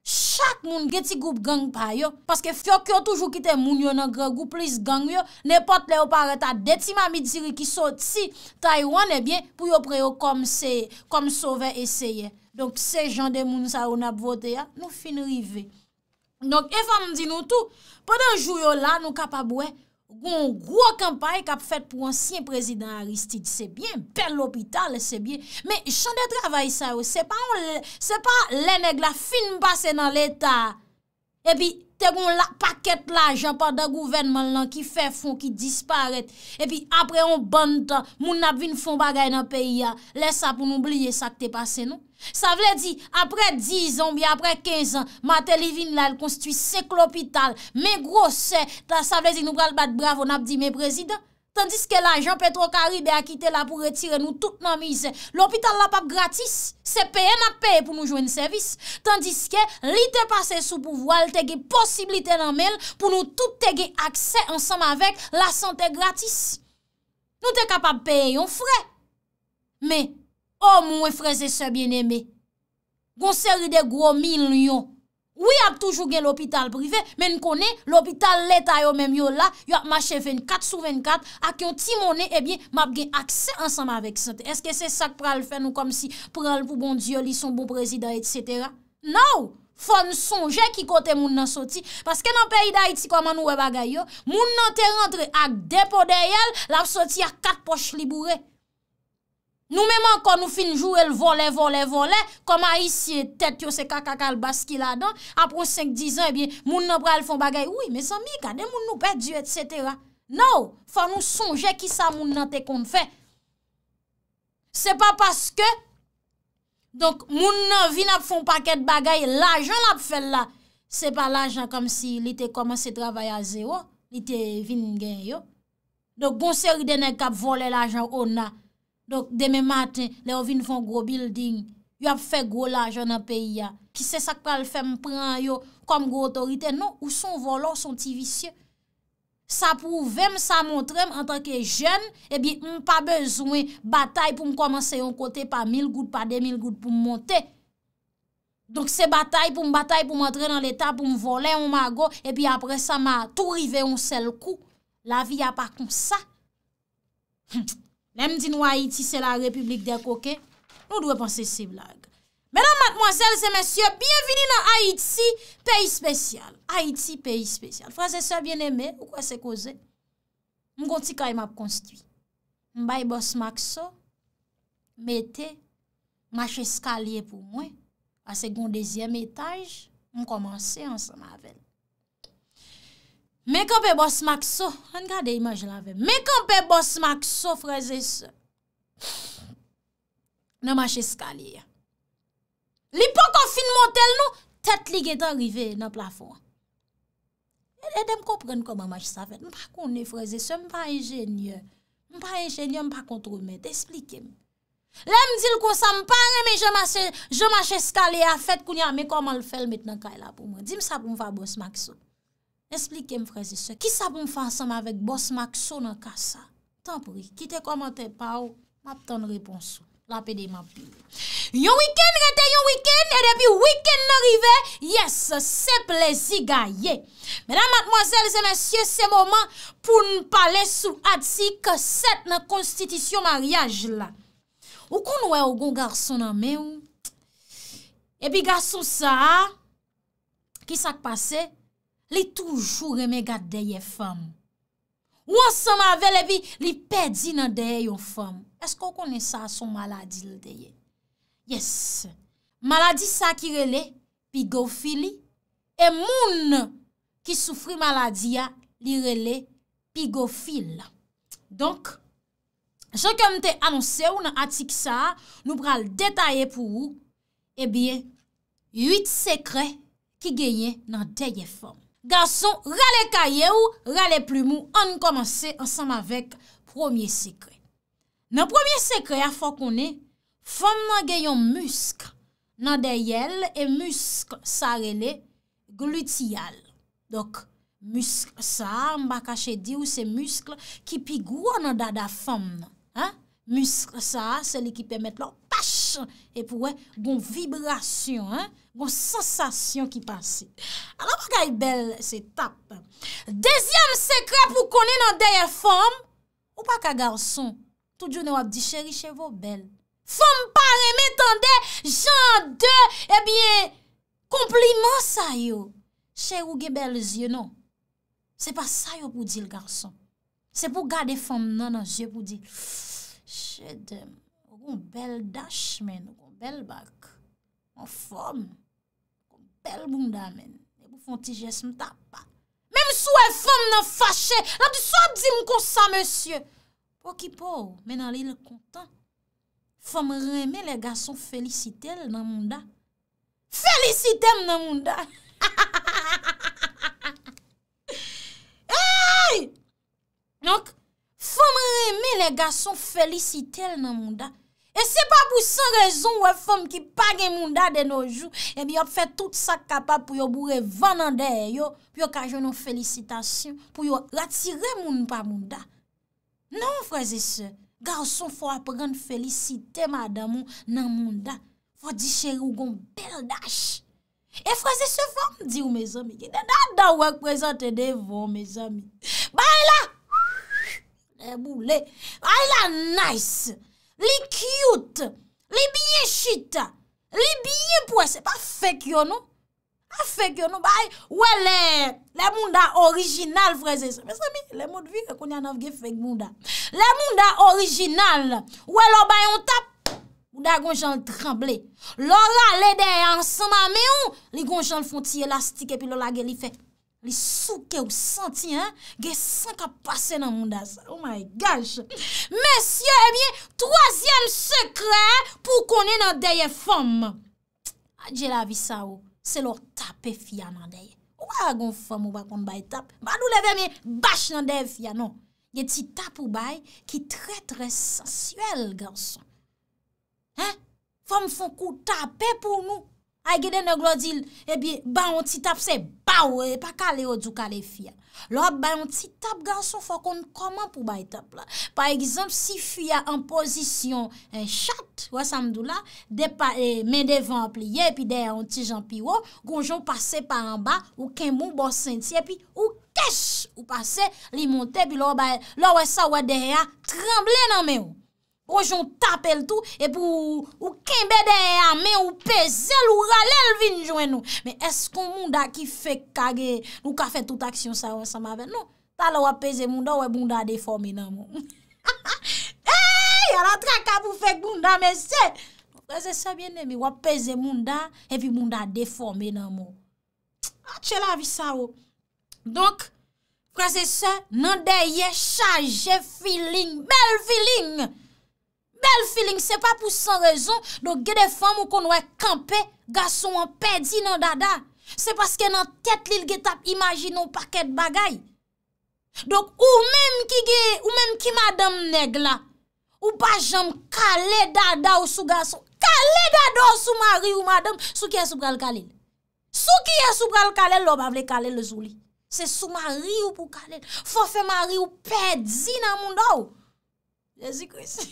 chak moun geti goup gang pa yo, paske fyouk yo toujou kite moun yo nan gre, goup lis gang yo, nepot le yo pare ta deti mami diri ki sot si, tai wan e eh bien pou yo pre yo kom seye, kom sove eseye. Donk se jan de moun sa ou nap vote ya, nou fin rive. Donk efam di nou tou, poden jou yo la nou kapabwe, Gon gwo kampaye kap fèt pou ansyen prezident Aristide. Sebyen, per l'opital, sebyen. Men, chan de travay sa ou. Se pa, se pa, le neg la film basse nan l'Etat. E pi... Te bon la paket la jan pa da gouvenman lan ki fe fon ki disparet. E pi apre an ban tan, moun ap vin fon bagay nan peyi ya. Lesa pou nou blye sa te pase nou. Sa vle di, apre 10 an bi, apre 15 an, ma televine la el konstuit sek l'opital. Me gros se, ta sa vle di nou pral bat bravo nap di me prezident. Tandiske la, Jean-Petro Karibè a kite la pou retire nou tout nan mize. L'hôpital la pape gratis, se peye nan peye pou nou jwen servis. Tandiske, li te pase sou pou voal tege posibilite nan men, pou nou tout tege akse ansam avek la sante gratis. Nou te kapap peye yon fre. Me, o mwen freze se bien eme. Gon seri de gro mil yon. Ouye ap toujou gen l'opital prive, men konen l'opital leta yo menm yo la, yo ap mache 24 sou 24, ak yon ti mounen, eh ebyen, map gen akse ansama vek sante. Eske se sak pral fè nou kom si pral pou bon diyo, lison bon prezida, etc. Nou, fon sonje ki kote moun nan soti, paske nan peyi da iti kwa man ouwe bagay yo, moun nan te rentre ak depo de yel, la ap soti ak kat poch li boure. Nou menman kon nou finjou el vole, vole, vole, koma isye tet yo se kakakal baski la don, apro 5-10 an, ebyen, moun nan pral fon bagay, ouy, me san mi, kade moun nou pedu, et cetera. Nou, fan nou sonje ki sa moun nan te kon fe. Se pa paske, donk moun nan vin ap fon paket bagay, lajan ap fel la, se pa lajan kom si li te komanse travay a zero, li te vin gen yo. Donk gonseri dene kap vole lajan ona, Donk deme maten, le ou vin fon go building. Yo ap fe go la, jona pe ya. Ki se sak pal fe m pren yo kom go otorite. Non, ou son volor, son ti visye. Sa pou vem, sa montrem, an tanke jen, eh ebi m pa bezwen batay pou m komanse yon kote, pa mil gout, pa demil gout pou m monte. Donk se batay pou m batay pou m entre nan leta, pou m vole, m ma go, ebi eh apre sa m a tou rive yon sel kou. La vi a pa kon sa. M hm. tou. Nem di nou Haïti se la Republik de Koke, nou dwe panse se blague. Mè nan mat mwansel se mèsyè, biyevini nan Haïti, peyi spesyal. Haïti, peyi spesyal. Fransè sa vyen eme, ou kwa se koze? Mwen konti kay map konstwi. Mwen baybos makso, metè, mwache skalye pou mwen. A sekon dezyem etaj, mwen komanse ansan maven. Mè kèmpe bòs makso, an gade imaj lave, mè kèmpe bòs makso freze se, nè manche skaliye. Li pou konfin motel nou, tèt li gèten rive nan plafon. Mè dèm kompren kòman manche sa fèt, mè pa konne freze se, mè pa enjènyè, mè pa enjènyè, mè pa kontroumè, tè esplike mè. Lè mè dil kòsa, mè pa remè, jè manche skaliye a fèt, mè kèmpe bòs makso, mè kèmpe bòs makso. Esplike m freze se. Ki sa pou m fansa m avek bos makso nan kasa? Tan pou yi. Ki te komante pa ou, map tan reponsou. Lapede yi mapi. Yon wikend rete, yon wikend, e debi wikend nan rive, yes, se plezi ga ye. Mèdam matmoazèl, zè nè sye, se moman pou n palè sou adsi ke set nan konstitisyon maryaj la. Ou kon nouè ou gon garson nan mè ou? Ebi garson sa, ki sa k pase? li toujou reme gade deye fèm. Ou asan ma vele bi, li pedi nan deye yon fèm. Eskou konen sa son maladi l deye? Yes. Maladi sa ki rele, pigofili, e moun ki soufri maladi ya, li rele, pigofil. Donk, jen ke mte anonse ou nan atik sa, nou pral detaye pou ou, e bie, 8 sekre ki genye nan deye fèm. Gason, rale kaye ou, rale plume ou, an komanse ansanm avek promye sekre. Nan promye sekre a fwa konen, fom nan genyon musk nan deyel e musk sa rele glutiyal. Dok, musk sa, mba kache di ou se musk ki pi gwo nan dada fom nan, an? Musre sa, sè li ki pèmèt lò, pach, e pou wè, goun vibrasyon, goun sensasyon ki pasi. Anan pa kèy bel, se tap. Dezyam sekre pou konè nan deyè fòm, ou pa kè garçon, tout jounè wap di chèri chevo bel. Fòm parem etande, jan de, e eh biye, kompliment sa yo. Chèrou ge bel le zye, nan. Se pa sa yo pou di l garçon. Se pou gade fòm nan, nan, je pou di fòm. Chèdèm, roun bel dash men, roun bel bak. Mwen fòm, roun bel bunda men. Mwen fòm ti jèsm ta pa. Mèm sou e fòm nan fòm chè, la di sou a dzi mwen konsa mèsyè. Pò ki pou, men alè lè kontan. Fòm remè lè gason felicitèl nan munda. Felicitèm nan munda. Nonk. Fom reme le gason felisite l nan moun da. E se pa pou san rezon wè fom ki page moun da deno jou, e bi ap fè tout sa kapap pou yo bou revan nan dey yo, pou yo kaje nou felisitasyon, pou yo ratire moun pa moun da. Nan moun freze se, gason fò apren felisite mada moun nan moun da. Fò di chè rougon bel dash. E freze se fò m di ou me zami, ki de dat da wè kwezante de vò me zami. Bay la! E a la nice, li cute, li biye chita, li biye pwese, pa fek yon nou. A fek yon nou, baye, we le munda orijinal freze. Mese mi, le moun vi, konye anavge fek munda. Le munda orijinal, we lo bayon tap, mou da gonjan tremble. Lo la, le de ansama, me ou, li gonjan fonti elastike, pi lo la gelifek. Li souke ou senti, he, ge sank apase nan moun das. Oh my gosh! Mèsyè, e eh bie, troasyen sekre pou konen nan deye fòm. A djè la vi sa ou, oh. se lor tape fia nan deye. Ou a gon fòm ou bakon bay tape? Badou le ve eh mi bache nan deye fia, non. Ge ti tape ou bay ki tre tre sensuel, ganson. He? Fòm fon kou tape pou nou. Ay gede nè gro di, ebi eh ba yon ti tap se bau, e eh, pa kale yo du kale fia. Lò ba yon ti tap, ganson fokon koman pou ba yon tap la. Par egizan, si fia an pozisyon en eh, chat, wè samdou la, men devan ap liye, pi dey an ti jampi yo, gonjon pase pa an ba, ou ken moun bo sentye, pi ou kesh, ou pase li monte, pi lò wè sa wè dey a tremble nan men yo. ojoun tap el tou, epou ou ken beden e ame, ou pesel ou ralel vinjou en nou. Me eskon munda ki fek kage nou ka fe tout aksyon sa yo, sa ma ven. Non, tala wapese munda, ou e bunda deforme nan mo. Hey, yara tra kapou fek munda, me se. Kwa se se bien ne mi, wapese munda, evi munda deforme nan mo. Atche ah, la vi sa yo. Donk, kwa se se, nan de ye chaje filin, bel filin. Bel feeling, se pa pou san rezon, do gede fèm ou kon wè kampe, gason wè pedzi nan dada. Se paske nan tèt li lge tap, imajin nou pakèd bagay. Dok ou mèm ki gè, ou mèm ki madame neg la, ou pa jèm kalè dada ou sou gason, kalè dada ou sou mari ou madame, sou ki yè sou pral kalè. Sou ki yè sou pral kalè, lò bav lè kalè le zoulè. Se sou mari ou pou kalè. Fò fè mari ou pedzi nan moun da ou. Je zik wè si.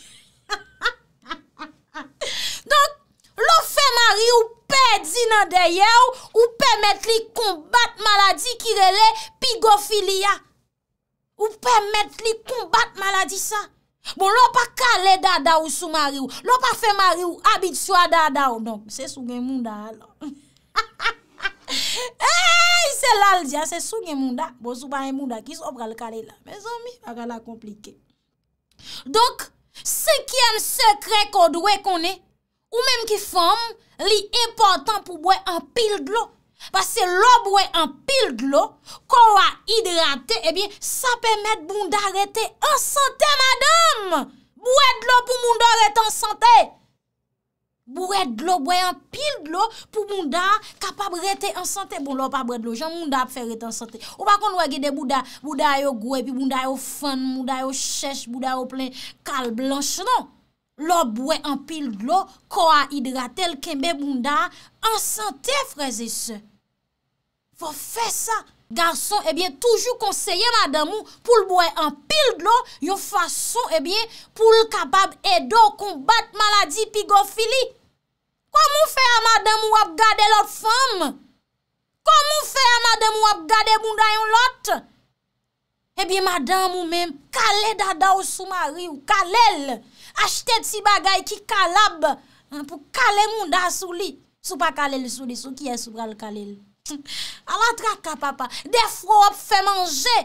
Donk, lo fe mari ou pe di nan deye ou Ou pe met li kombat maladi ki rele pigofilia Ou pe met li kombat maladi sa Bon, lo pa kale dada ou sou mari ou Lo pa fe mari ou abit sou a dada ou Donk, se sou gen munda alo Eyyy, se lalja, se sou gen munda Bon, sou pa gen munda ki sou pral kale la Mezomi, akala komplike Donk Se kyen sekre ko dwe konen, ou menm ki fom, li important pou mwen anpil dlo. Bas se lo mwen anpil dlo, konwa hidrate, ebyen, sa pemet mwen darete ansante, madame! Mwen dlo pou mwen darete ansante! Bwè dlo, bwè an pil dlo, pou moun da kapab rete ansante. Bon, lò pa bwè dlo, jan moun da ap fè rete ansante. Ou pa kon wè gè de moun da, moun da yo gwe, moun da yo fèn, moun da yo chèche, moun da yo plè kal blanche, nan. Lò bwè an pil dlo, ko a hidrate, lè ke mè moun da ansante, freze se. Fò fè sa, garson, ebyen, eh toujou konseye madam moun, pou l'bwè an pil dlo, yon fason, ebyen, eh pou l'kapab edo konbat maladi pigofili. Koum ou fe a madame ou ap gade lot fèm? Koum ou fe a madame ou ap gade moun da yon lot? E biye madame ou mèm kalè dada ou sou mary ou kalèl. Achète si bagay ki kalab pou kalè moun da sou li. Sou pa kalèl sou li, sou kiè e sou pral kalèl. Awa traka papa, defro ou ap fè manje.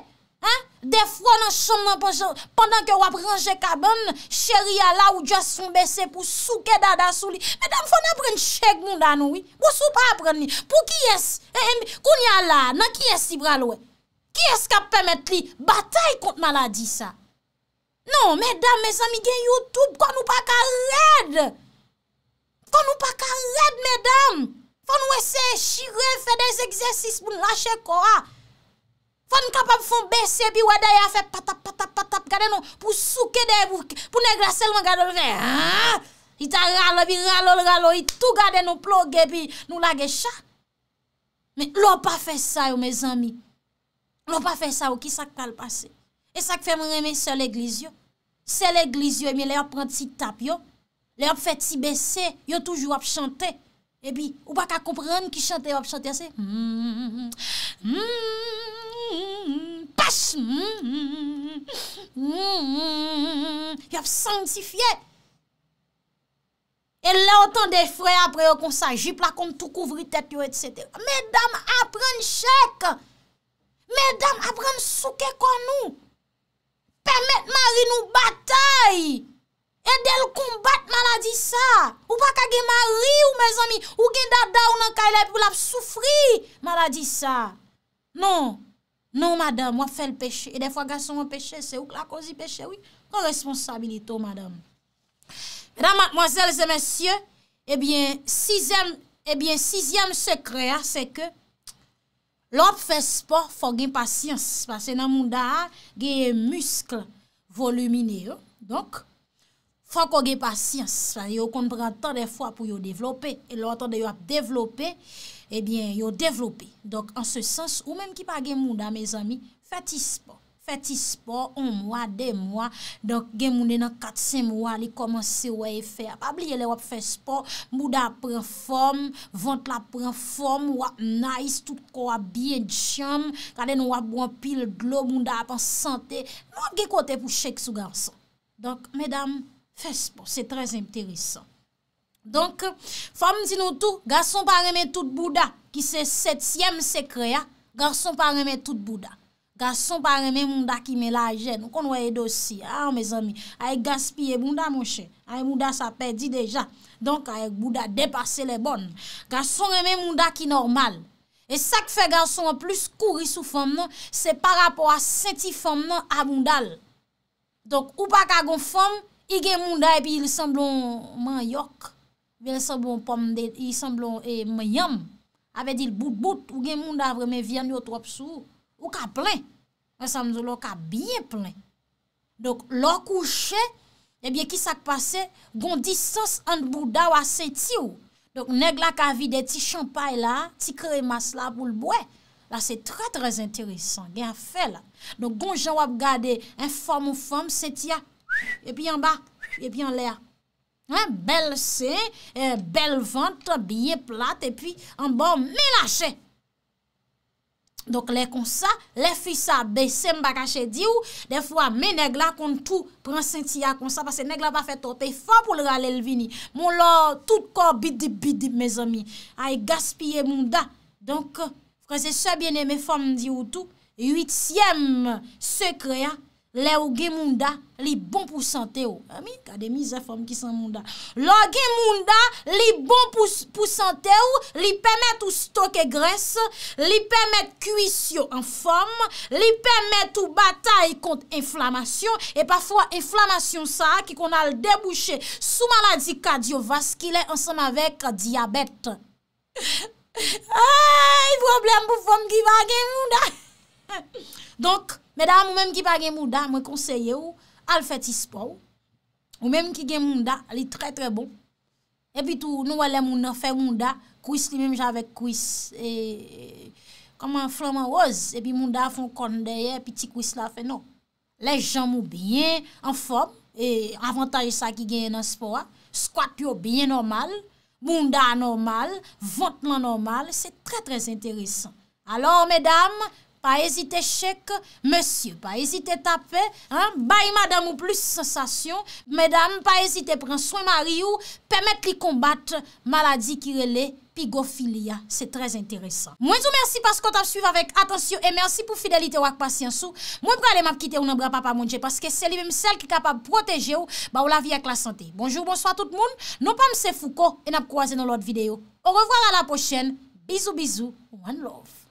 De fwo nan chom nan penjè, pandan ke wap ranjè kabèn, chèri ya la ou djè son bè sè pou souke dada sou li. Mèdèm, fò nan pren chèk moun dan wè? Mwè sou pa apren li? Pou ki es? Koun ya la, nan ki es si bral wè? Ki es ka pèmèt li? Batay kont maladi sa. Non, mèdèm, mèz amigè YouTube, kon nou pa ka rèd! Kon nou pa ka rèd, mèdèm! Fò nou ese shire, fè des egzèsis pou nou lache kora. Fon kap ap fon bese pi wade ya fe patap patap patap gade nou pou souke de pou negla selman gade ou fe. Ah? I ta ralo vi ralo ralo itou gade nou plogue pi nou lage chan. Men lò pa fe sa yo mè zami. Lò pa fe sa yo ki sak pal pase. E sak fe mè reme se l'egliz yo. Se l'egliz yo e mi lè yo prant si tap yo. Lè yo fè ti bese yo toujou ap chante. E pi ou baka kompre an ki chante, chante se. Yav sensifiye. E la otan defre apre yo konsaji, plakon tou kouvri tet yo etc. Medam apren chek. Medam apren souke kon nou. Pemet mari nou batayi. E del koumbat maladi sa. Ou pa kage mari ou me zami. Ou gen dada ou nan kaile pou lap soufri maladi sa. Non. Non madame. Wap fèl peche. E defwa gason wap peche. Se ou la konzi peche. Oui. Kon responsabilito madame. E dan mademoiselles et messieurs. E bien sixième secret. Se ke. Lop fè sport fò gen pasiens. Pase nan moun da. Genye muskle volumine. Donk. Fwa ko ge pasyans la, yo konpren tan de fwa pou yo devlope. E lo atan de yo ap devlope, ebyen eh yo devlope. Dok an se sens, ou menm ki pa gen mwanda, me zami, feti sport. Feti sport, on mwa, de mwa. Dok gen mwanda nan katsen mwa li komanse weye fer. Ableye le wap feti sport, mwanda ap pren form, vant la pren form, wap nice, tout ko wap biye, jam. Kade nou wap bwampil glo, mwanda ap ansante. Mwanda ap ge kote pou shek sou gansan. Dok, medam... Fespo, bon, se trez enteresan. Donk, fom di nou tou, gason pa reme tout Bouda, ki se setyem se kreya, gason pa reme tout Bouda. Gason pa reme mounda ki me la jen, nou kon woye dosi. A, me zami, ae gaspye mounda mouche. Ae mounda sa pedi deja. Donk, ae mounda depase le bon. Gason reme mounda ki normal. E sa ke fe gason an plus kouri sou fom nan, se par rapor a senti fom nan a moundal. Donk, ou pa kagon fom nan, I gen moun da epi il semblon man yok. I gen moun da epi il semblon eh, man yam. Ape di l bout bout ou gen moun da vremen vyan yo trop sou. Ou ka plen. An samzou lò ka bien plen. Dok lò kouche, ebyen eh ki sak pase, gondi sos an bouda wase ti ou. Dok neg lak avide ti champay la, ti kre mas la boul bwe. La se tre tre interesan. Gen a fe la. Dok gong jan wap gade en fom ou fom se ti a epi yon ba, epi yon le a. Ha, bel se, bel vantre, biye plat, epi yon ba, me lache. Donk le kon sa, le fi sa, be se mba kache di ou, defwa, me negla kon tou, pren sentiya kon sa, pase negla pa fe tope, fa pou lera lel vini. Mon la, tout ko bidip bidip, me zami, a yi gaspye moun da. Donk, fwese se biene me fwa mdi ou tou, yuit siyem sekre a, Le ou gen moun da, li bon pou sante ou. Ami, ka de mize fom ki san moun da. Le ou gen moun da, li bon pou sante ou, li pemet ou stoke gres, li pemet kuisyon an fom, li pemet ou batay kont enflamasyon, e pafwa enflamasyon sa, ki kon al debouche sou maladi kadyo vaskile ansan avek diabet. Ay, vwoblem pou fom ki va gen moun da. Donk, Mèdam, ou mèm ki pa gen moun da, mwen konseye ou, al fè ti spò ou. Ou mèm ki gen bon. moun da, li trè trè bon. Epi tou nou wè lè moun da, fè moun da, kouis li mèm jave kouis. Koman floman oz, epi moun da fè kon deye, epi ti kouis la fè nou. Le jan mou byen, an fòm, avantaj sa ki gen yon an spò a. Squat yo byen normal, moun da anormal, vantman anormal, se trè trè s'interesan. Alò mèdam, mèdam. pa ezite chek, monsye, pa ezite tape, bayi madame ou plus sensasyon, medam, pa ezite pren soin mari ou, pemet li kombat, maladi ki rele, pigofilia, se trez enteresan. Mwen zo mersi paskot ap suyve avek, atensyon, e mersi pou fidelite wak pasyansou, mwen pou ale map kite ou nan bra pa pa mounje, paske se li mèm sel ki kapab proteje ou, non, ba ou la vi ak la sante. Bonjour, bonsoit tout moun, non pa mse fouko, en ap kouaze nou lot videyo. Ou revoar a la pochene, bizou bizou, one love.